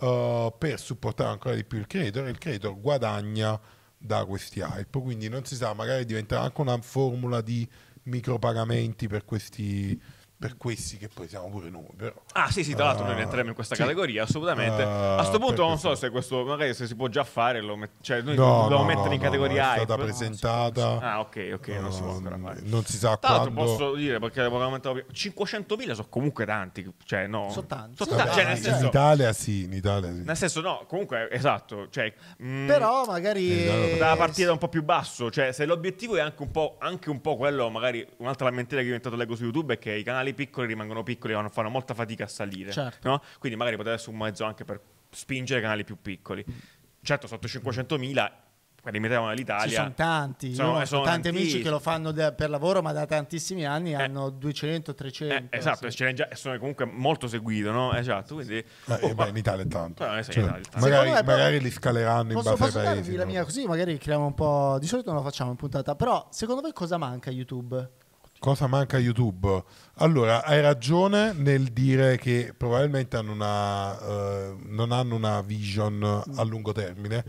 uh, per supportare ancora di più il creator e il creator guadagna da questi hype. Quindi non si sa, magari diventerà anche una formula di micropagamenti per questi per questi che poi siamo pure noi. Però. Ah sì sì, tra l'altro uh, noi ah, entreremo in questa sì. categoria, assolutamente. Uh, a questo punto non
so se questo, magari se si può già fare, lo met- cioè noi no, dobbiamo no, mettere no, in categoria no, È stata hype.
presentata.
Ah ok, ok, non si può
ancora fare. Non si sa tra quando. posso
dire, perché l'avevo 500.000 sono comunque tanti, cioè no. Sono tanti. Sono tanti. Cioè, nel senso, in
Italia sì, in Italia sì.
Nel senso no, comunque esatto. Cioè, mh, mm, però
magari... Eh, da
partire da un po' più basso, cioè se l'obiettivo è anche un po', anche un po quello, magari un'altra lamentela che è diventato leggo su YouTube è che i canali i piccoli rimangono piccoli e fanno molta fatica a salire. Certo. No? Quindi magari potrebbe essere un mezzo anche per spingere canali più piccoli. Certo, sotto 500.000 quelli mettevano l'Italia. Ci sono tanti, sono, no, sono tanti amici che lo
fanno da, per lavoro, ma da tantissimi anni eh, hanno 200, 300. Eh, esatto,
sì. già, sono comunque molto seguito, no? Esatto, quindi, eh, oh, beh, in Italia è tanto. Però, cioè, Italia, tanto. Magari, me, magari,
li scaleranno posso, in base ai paesi. No? La
mia, così magari creiamo un po'... Di solito non lo facciamo in puntata, però secondo voi cosa
manca a YouTube? Cosa manca a YouTube? Allora, hai ragione nel dire che probabilmente hanno una, eh, non hanno una vision a lungo termine,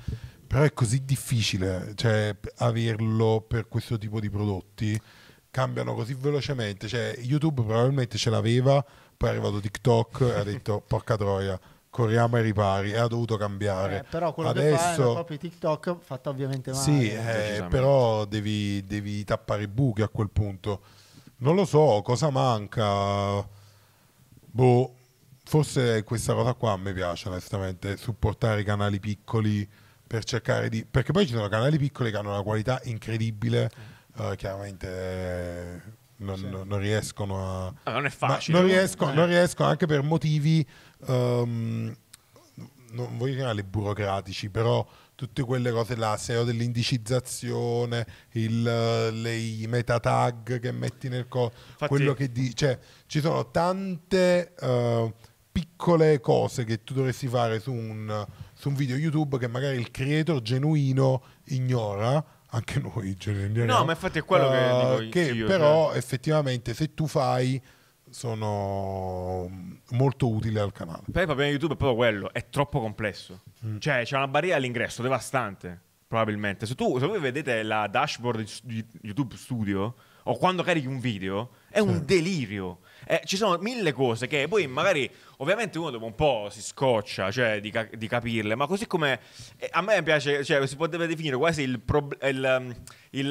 però è così difficile cioè, averlo per questo tipo di prodotti. Cambiano così velocemente. Cioè, YouTube probabilmente ce l'aveva, poi è arrivato TikTok e ha detto porca troia, corriamo ai ripari e ha dovuto cambiare. Eh, però quello Adesso... che fa è proprio
TikTok fatta ovviamente male. Sì, eh,
però devi, devi tappare i buchi a quel punto non lo so, cosa manca? Boh, forse questa cosa qua a me piace onestamente, supportare i canali piccoli per cercare di... perché poi ci sono canali piccoli che hanno una qualità incredibile, mm. eh, chiaramente eh, non, sì. non, riescono a... Ah, non è facile. Non riescono, eh. non riescono, anche per motivi... Um, non voglio chiamarli burocratici, però tutte quelle cose là, SEO dell'indicizzazione, il, le, i meta tag che metti nel co, Infatti, quello che dici, cioè, ci sono tante uh, piccole cose che tu dovresti fare su un, su un video YouTube che magari il creator genuino ignora, anche noi, cioè, no, ma infatti è quello uh, che eh, dico Che io, però cioè. effettivamente se tu fai sono molto utili al canale.
Per il problema di YouTube è proprio quello, è troppo complesso. Mm. Cioè c'è una barriera all'ingresso devastante, probabilmente. Se, tu, se voi vedete la dashboard di YouTube Studio, o quando carichi un video, è sì. un delirio. Eh, ci sono mille cose che poi magari ovviamente uno dopo un po' si scoccia cioè, di, ca- di, capirle, ma così come eh, a me piace, cioè, si potrebbe definire quasi il, pro- il, ehm, il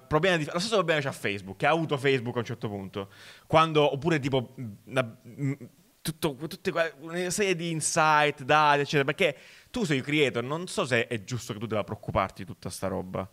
uh, problema di... Lo stesso problema c'è a Facebook, che ha avuto Facebook a un certo punto, quando, oppure tipo... Una, tutto, tutte, una serie di insight, dati, eccetera, perché tu sei il creator, non so se è giusto che tu debba preoccuparti di tutta sta roba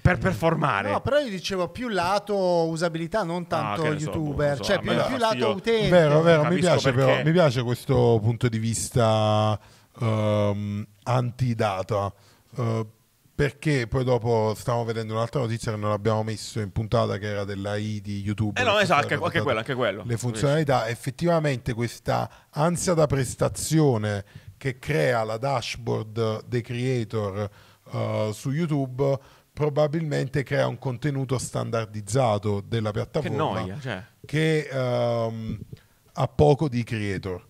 per performare. No,
però io dicevo più lato usabilità, non ah, tanto ah, youtuber, so, boh, cioè boh, più, più lato utente. Vero, vero, mi piace, però, mi
piace questo punto di vista um, anti-data, Uh, perché poi dopo stavamo vedendo un'altra notizia che non abbiamo messo in puntata che era dell'AI di YouTube. Eh no, esatto, anche, anche
quello, anche quello. Le funzionalità,
effettivamente questa ansia da prestazione che crea la dashboard dei creator uh, su YouTube probabilmente crea un contenuto standardizzato della piattaforma che, noia, cioè. che um, ha poco di creator,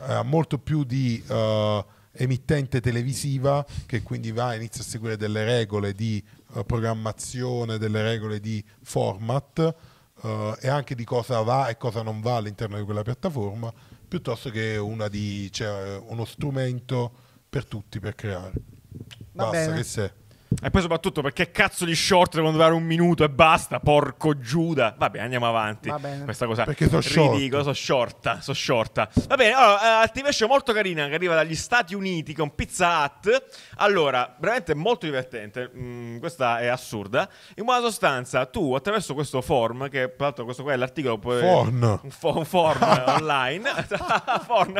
eh, ha molto più di uh, emittente televisiva che quindi va, inizia a seguire delle regole di uh, programmazione, delle regole di format uh, e anche di cosa va e cosa non va all'interno di quella piattaforma, piuttosto che una di, cioè, uno strumento per tutti per creare. Va Basta bene. che se.
E poi soprattutto perché cazzo di short devono durare un minuto e basta, porco Giuda. Vabbè, andiamo avanti. Va bene. Questa cosa perché sono ridicola, sono shorta, sono shorta. Va bene, allora, uh, Activation molto carina che arriva dagli Stati Uniti con Pizza Hut. Allora, veramente molto divertente. Mm, questa è assurda. In buona sostanza, tu attraverso questo form, che tra l'altro questo qua è l'articolo... Poi, form. Un, fo- un form online. form.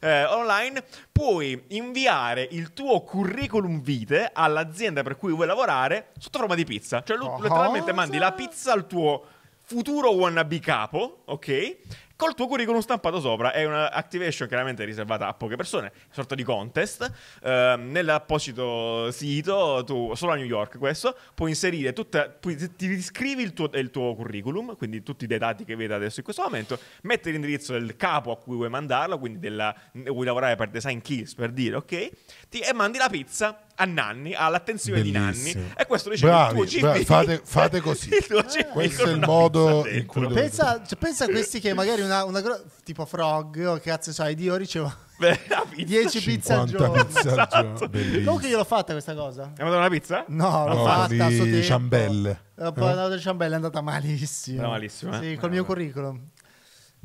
eh, online, puoi inviare il tuo curriculum vitae all'azienda l'azienda per cui vuoi lavorare sotto forma di pizza. Cioè, lui ah. letteralmente mandi la pizza al tuo futuro wannabe capo, ok? Col tuo curriculum stampato sopra è un'activation chiaramente riservata a poche persone, una sorta di contest. Eh, nell'apposito sito, tu, solo a New York questo, puoi inserire tutta, puoi, ti scrivi il tuo, il tuo curriculum, quindi tutti i dati che vedi adesso in questo momento, metti l'indirizzo del capo a cui vuoi mandarlo, quindi della, vuoi lavorare per Design Kills per dire, ok? Ti, e mandi la
pizza a Nanni, all'attenzione Bellissimo. di Nanni. E questo dice bravi, il tuo CV. Bravi, fate, fate, così. il tuo questo è il
modo in cui... Pensa,
cioè, pensa a questi che magari una, una gro- tipo Frog o cazzo sai, io ricevo
10 pizze al giorno. Pizza al giorno. Esatto. Comunque io l'ho fatta
questa cosa. Hai mandato una pizza? No, l'ho No, fatta a di ciambelle. Eh, Poi eh? la ciambelle è andata malissimo. malissimo, eh? Sì, col mio curriculum.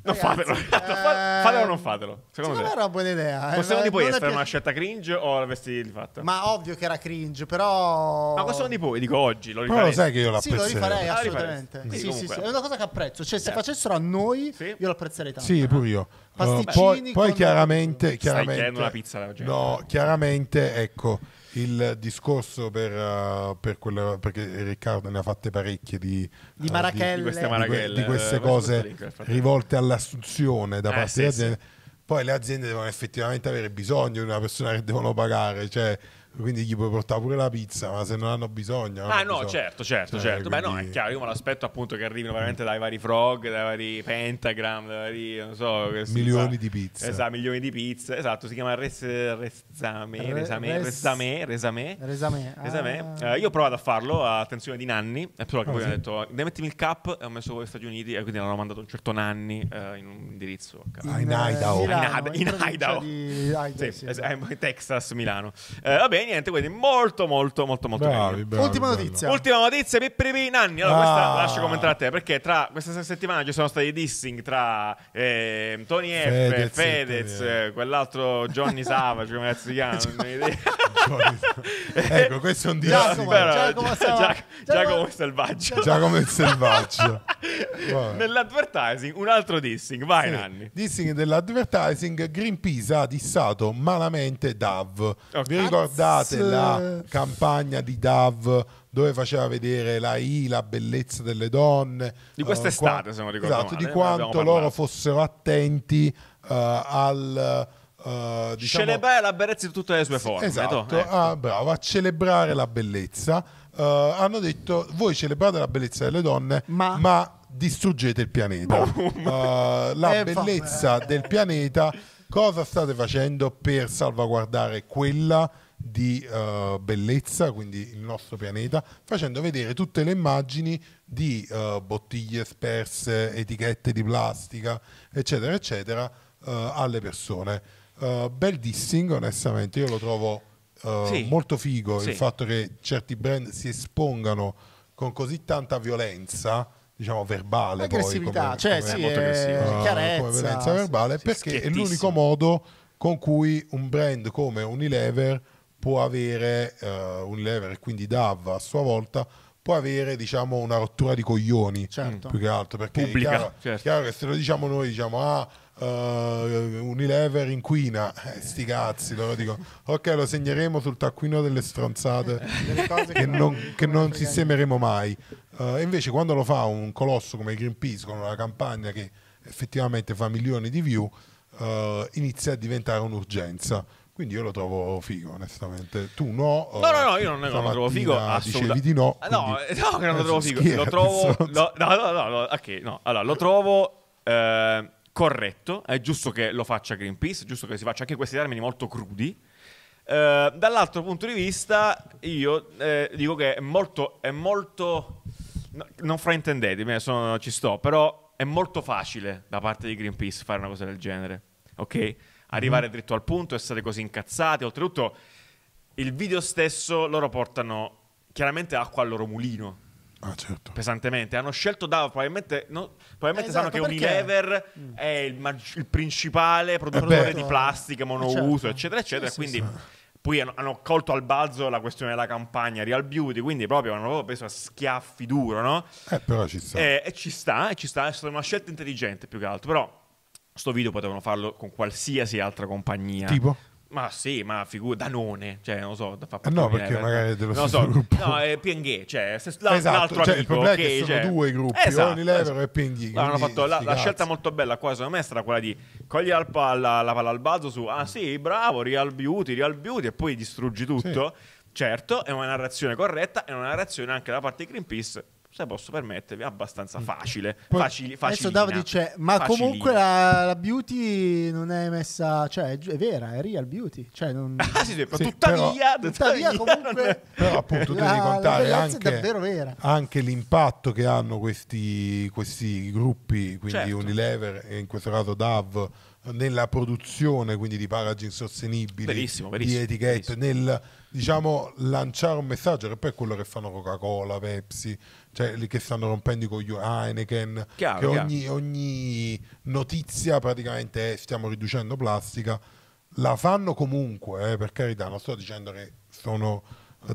Non fatelo. Eh... fatelo o non fatelo? Secondo, me era una buona idea. Eh, Possiamo di poi essere una
scelta cringe o la vesti Ma
ovvio che era cringe, però. Ma questo non di poi, dico oggi. Lo
Però lo sai che io l'apprezzerei. Sì, ah, lo rifarei
assolutamente. Sì, sì, sì, sì, È una cosa che apprezzo. Cioè, se eh. facessero
a noi, sì. io l'apprezzerei tanto. Sì, pure io. Pasticini. Uh, eh, poi, poi chiaramente. chiaramente Stai chiaramente, una pizza No,
chiaramente, ecco il discorso per, uh, per quella, perché Riccardo ne ha fatte parecchie di, eh, di, uh, marachelle. di, queste, marachelle, di, eh, di queste cose rivolte all'assunzione da eh, parte sì, delle aziende. Sì. Poi le aziende devono effettivamente avere bisogno di una persona che devono pagare, cioè quindi gli puoi portare pure la pizza, ma se non hanno bisogno. Ah, hanno no, bisogno. certo,
certo, cioè, certo. Quindi... Beh, no, è chiaro, io me l'aspetto appunto che arrivino veramente dai vari frog, dai vari pentagram, dai vari, non so, milioni di pizze. Esatto, milioni di pizze. Esatto, si chiama res, resame, Re, resame, res... resame, resame, resame, ah. resame. Ah. Eh, io ho provato a farlo attenzione di Nanni, e però che oh, poi sì. ho detto "Mettimi il cap" e ho messo gli Stati Uniti e quindi hanno mandato un certo Nanni eh, in un indirizzo in, ah, in eh, Idaho, in, Milano, in, in Idaho. Di Idaho sì, sì. Eh, Texas, Milano. Eh, vabbè e niente, quindi molto molto molto molto bravi, Bravi, Ultima bravi, notizia. Ultima notizia Pippi Nanni. Allora ah. questa lascio commentare a te perché tra questa settimana ci sono stati dissing tra eh, Tony F, Fedez, Fedez, Fedez. quell'altro Johnny Savage, come si chiama? ecco, questo è un dissing. Giacomo, Giacomo, il selvaggio. Giacomo il selvaggio. Nell'advertising un altro dissing, vai sì. Nanni.
Dissing dell'advertising Greenpeace ha dissato malamente DAV. Okay. Oh, Vi ricordate Ricordate la campagna di Dav dove faceva vedere la I, la bellezza delle donne. Di quest'estate, uh, se non ricordo esatto, male, di quanto loro fossero attenti uh, al... Uh, diciamo, celebrare
la bellezza in tutte le sue forme. Esatto, ecco.
ah, bravo, a celebrare la bellezza. Uh, hanno detto, voi celebrate la bellezza delle donne, ma, ma distruggete il pianeta. Uh, la bellezza del pianeta, cosa state facendo per salvaguardare quella di uh, bellezza, quindi il nostro pianeta, facendo vedere tutte le immagini di uh, bottiglie sperse, etichette di plastica, eccetera, eccetera, uh, alle persone. bel dissing, onestamente, io lo trovo sì. molto figo sì. il fatto che certi brand si espongano con così tanta violenza diciamo verbale aggressività, poi, come, cioè come, sì, molto aggressiva chiarezza, come violenza verbale perché è l'unico modo con cui un brand come Unilever può avere eh, Unilever e quindi DAV a sua volta può avere diciamo una rottura di coglioni certo. più che altro perché Pubblica, è chiaro, certo. chiaro, che se lo diciamo noi diciamo ah uh, Unilever inquina eh, sti cazzi loro dicono ok lo segneremo sul taccuino delle stronzate delle che, che, non, non, che non si mai uh, invece quando lo fa un colosso come Greenpeace con una campagna che effettivamente fa milioni di view uh, inizia a diventare un'urgenza quindi io lo trovo figo, onestamente. Tu no? No, no, no, io non, eh, lo trovo figo. Assolutamente. di no. Eh, no, eh, no, che non lo trovo figo. Lo trovo. no,
no, no, no, ok, no. Allora, lo trovo. Eh, corretto, è giusto che lo faccia Greenpeace, è giusto che si faccia anche questi termini molto crudi. Eh, dall'altro punto di vista, io eh, dico che è molto, è molto no, non fraintendetemi, ci sto, però è molto facile da parte di Greenpeace fare una cosa del genere, ok? arrivare mm. dritto al punto, essere così incazzati. Oltretutto, il video stesso loro portano chiaramente acqua al loro mulino. Ah, certo. Pesantemente. Hanno scelto Dava, probabilmente, no, probabilmente esatto, sanno che esatto, perché? Unilever mm. è il, il, principale eh produttore eh di plastica eh, certo. monouso, certo. eccetera, eccetera. Sì, quindi sì, sì. poi hanno, hanno, colto al balzo la questione della campagna Real Beauty, quindi proprio hanno proprio preso a schiaffi duro, no?
Eh, però ci sta.
Eh, e ci sta, e ci sta, è stata una scelta intelligente più che altro, però sto video potevano farlo con qualsiasi altra compagnia. Tipo? Ma sì, ma figura Danone, cioè non lo so, fa
eh No, perché magari dello non stesso so, gruppo. No,
è PNG, cioè se, la, esatto, l'altro cioè, amico, il problema che, è che sono due gruppi, esatto, Unilever esatto. e PNG. Hanno fatto la, la, scelta molto bella qua secondo me è quella di cogliere la, la palla al balzo su "Ah sì, bravo, Real Beauty, Real Beauty" e poi distruggi tutto. Sì. Certo, è una narrazione corretta, è una narrazione anche da parte di Greenpeace se posso permettervi, abbastanza mm. facile. Poi, facili, adesso Davo dice, ma facilina. comunque
la, la, beauty non è messa, cioè è, vera, è real beauty. Cioè non... ah, sì, sì, sì, tuttavia, però,
tuttavia, tuttavia comunque...
Però appunto la, devi contare anche,
anche, l'impatto che hanno questi, questi gruppi, quindi certo. Unilever e in questo caso DAV, nella produzione quindi di packaging sostenibili, verissimo, verissimo, di etichette, nel diciamo, lanciare un messaggio che poi è quello che fanno Coca-Cola, Pepsi, cioè lì che stanno rompendo con gli Heineken, chiaro, che ogni, ogni, notizia praticamente è stiamo riducendo plastica, la fanno comunque, eh, per carità, non sto dicendo che sono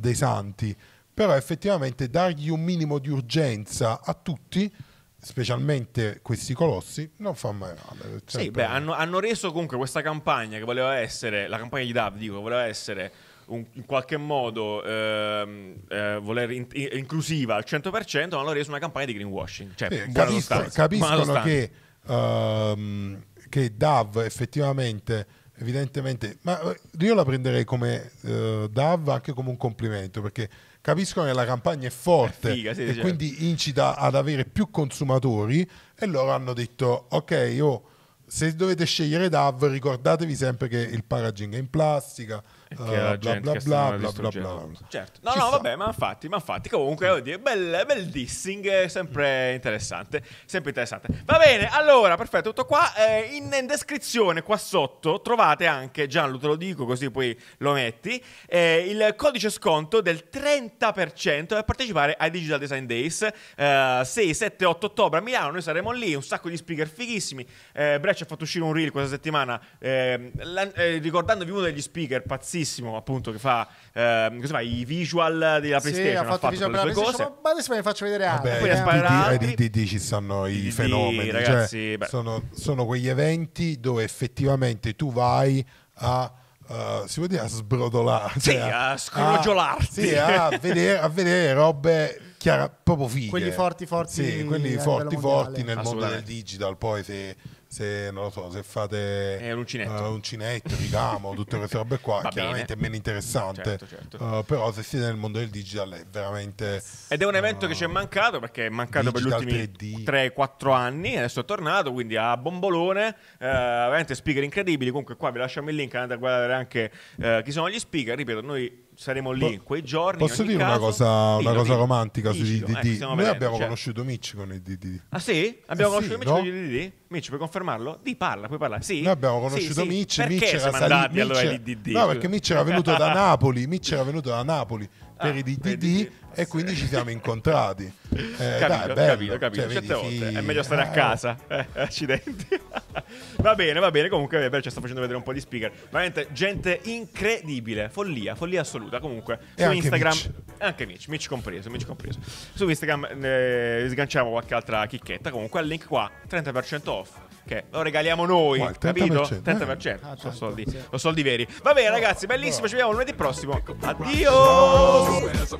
dei santi, però effettivamente dargli un minimo di urgenza a tutti specialmente questi colossi, non fa mai male. Cioè, sì, beh,
hanno, hanno, reso comunque questa campagna che voleva essere, la campagna di Dav, dico, voleva essere un, in qualche modo ehm, eh, voler in, in, inclusiva al 100%, ma hanno reso una campagna di greenwashing. Cioè, eh, capisco, capiscono che,
um, che DAV effettivamente evidentemente, ma eh, io la prenderei come uh, eh, DAV anche come un complimento perché capiscono che la campagna è forte è figa, sì, e certo. quindi incita ad avere più consumatori e loro hanno detto ok, oh, se dovete scegliere DAV ricordatevi sempre che il packaging è in plastica, eh, che la gente bla, che bla, bla, bla,
bla,
Certo. No, Ci no, sta. vabbè, ma infatti, ma infatti comunque devo bel, bel dissing, eh, sempre interessante, sempre interessante. Va bene, allora, perfetto, tutto qua. Eh, in, in, descrizione qua sotto trovate anche, Gianlu te lo dico così poi lo metti, eh, il codice sconto del 30% per partecipare ai Digital Design Days eh, 6, 7, 8 ottobre a Milano, noi saremo lì, un sacco di speaker fighissimi. Eh, Breccia ha fatto uscire un reel questa settimana ehm, la, ricordandovi uno degli speaker pazzissimi, bravissimo, appunto, che fa
ehm, cosa fa, i visual della PlayStation. Sì, ha fatto, ha fatto visual cose.
Ma adesso me ne faccio vedere altri. Vabbè, poi ne eh.
sparerà altri. DDD ci sono i DDD, fenomeni. Cioè, ragazzi, cioè, sono, sono quegli eventi dove effettivamente tu vai a... Uh, si può dire a sbrodolare, sì, cioè, a
scrogiolarsi, a, sì, a, vedere,
a vedere robe chiara, proprio fighe. Quelli forti, forti. Sì, quelli forti, forti nel mondo del digital. Poi se se non lo so, se fate eh, l'uncinetto, diciamo, tutte queste robe qua, Va chiaramente bene. è meno interessante. Certo, certo. Uh, però se siete nel mondo del digital è veramente
Ed è un evento uh, che ci è mancato perché è mancato per gli ultimi 3-4 anni, adesso è tornato, quindi a bombolone, eh, veramente speaker incredibili. Comunque qua vi lasciamo il link, andate a guardare anche chi sono gli speaker, ripeto, noi saremo lì po- quei giorni. Posso dire caso, una cosa, dillo, una cosa dillo, romantica dillo, sui DDD? Eh, Noi abbiamo cioè...
conosciuto Mitch con i DDD. Ah sì? Abbiamo eh, conosciuto sì, Mitch no? con
i DDD? Mitch, puoi confermarlo? Di parla, puoi parlare. Sì. Noi abbiamo conosciuto sì, Mitch. Perché Mitch era salito. Mitch... Allora, no, perché Mitch era venuto da
Napoli. Mitch era venuto da Napoli per ah, i DVD e quindi ci siamo incontrati. Eh, capito, dai, capito, capito. Cioè, Certe volte sì, è meglio stare eh. a casa, eh,
eh accidenti. va bene, va bene, comunque vabbè, ci sto facendo vedere un po' di speaker. Veramente gente incredibile, follia, follia assoluta. Comunque e su anche Instagram, Mitch. anche Mitch, Mitch compreso, Mitch compreso. Su Instagram eh, sganciamo qualche altra chicchetta, comunque al link qua, 30% off che lo regaliamo noi, Qua, capito? 30%, eh. ah, sono, certo, soldi, sì. sono soldi veri. Vabbè, ragazzi, bellissimo. Ci vediamo lunedì prossimo. Ecco Addio.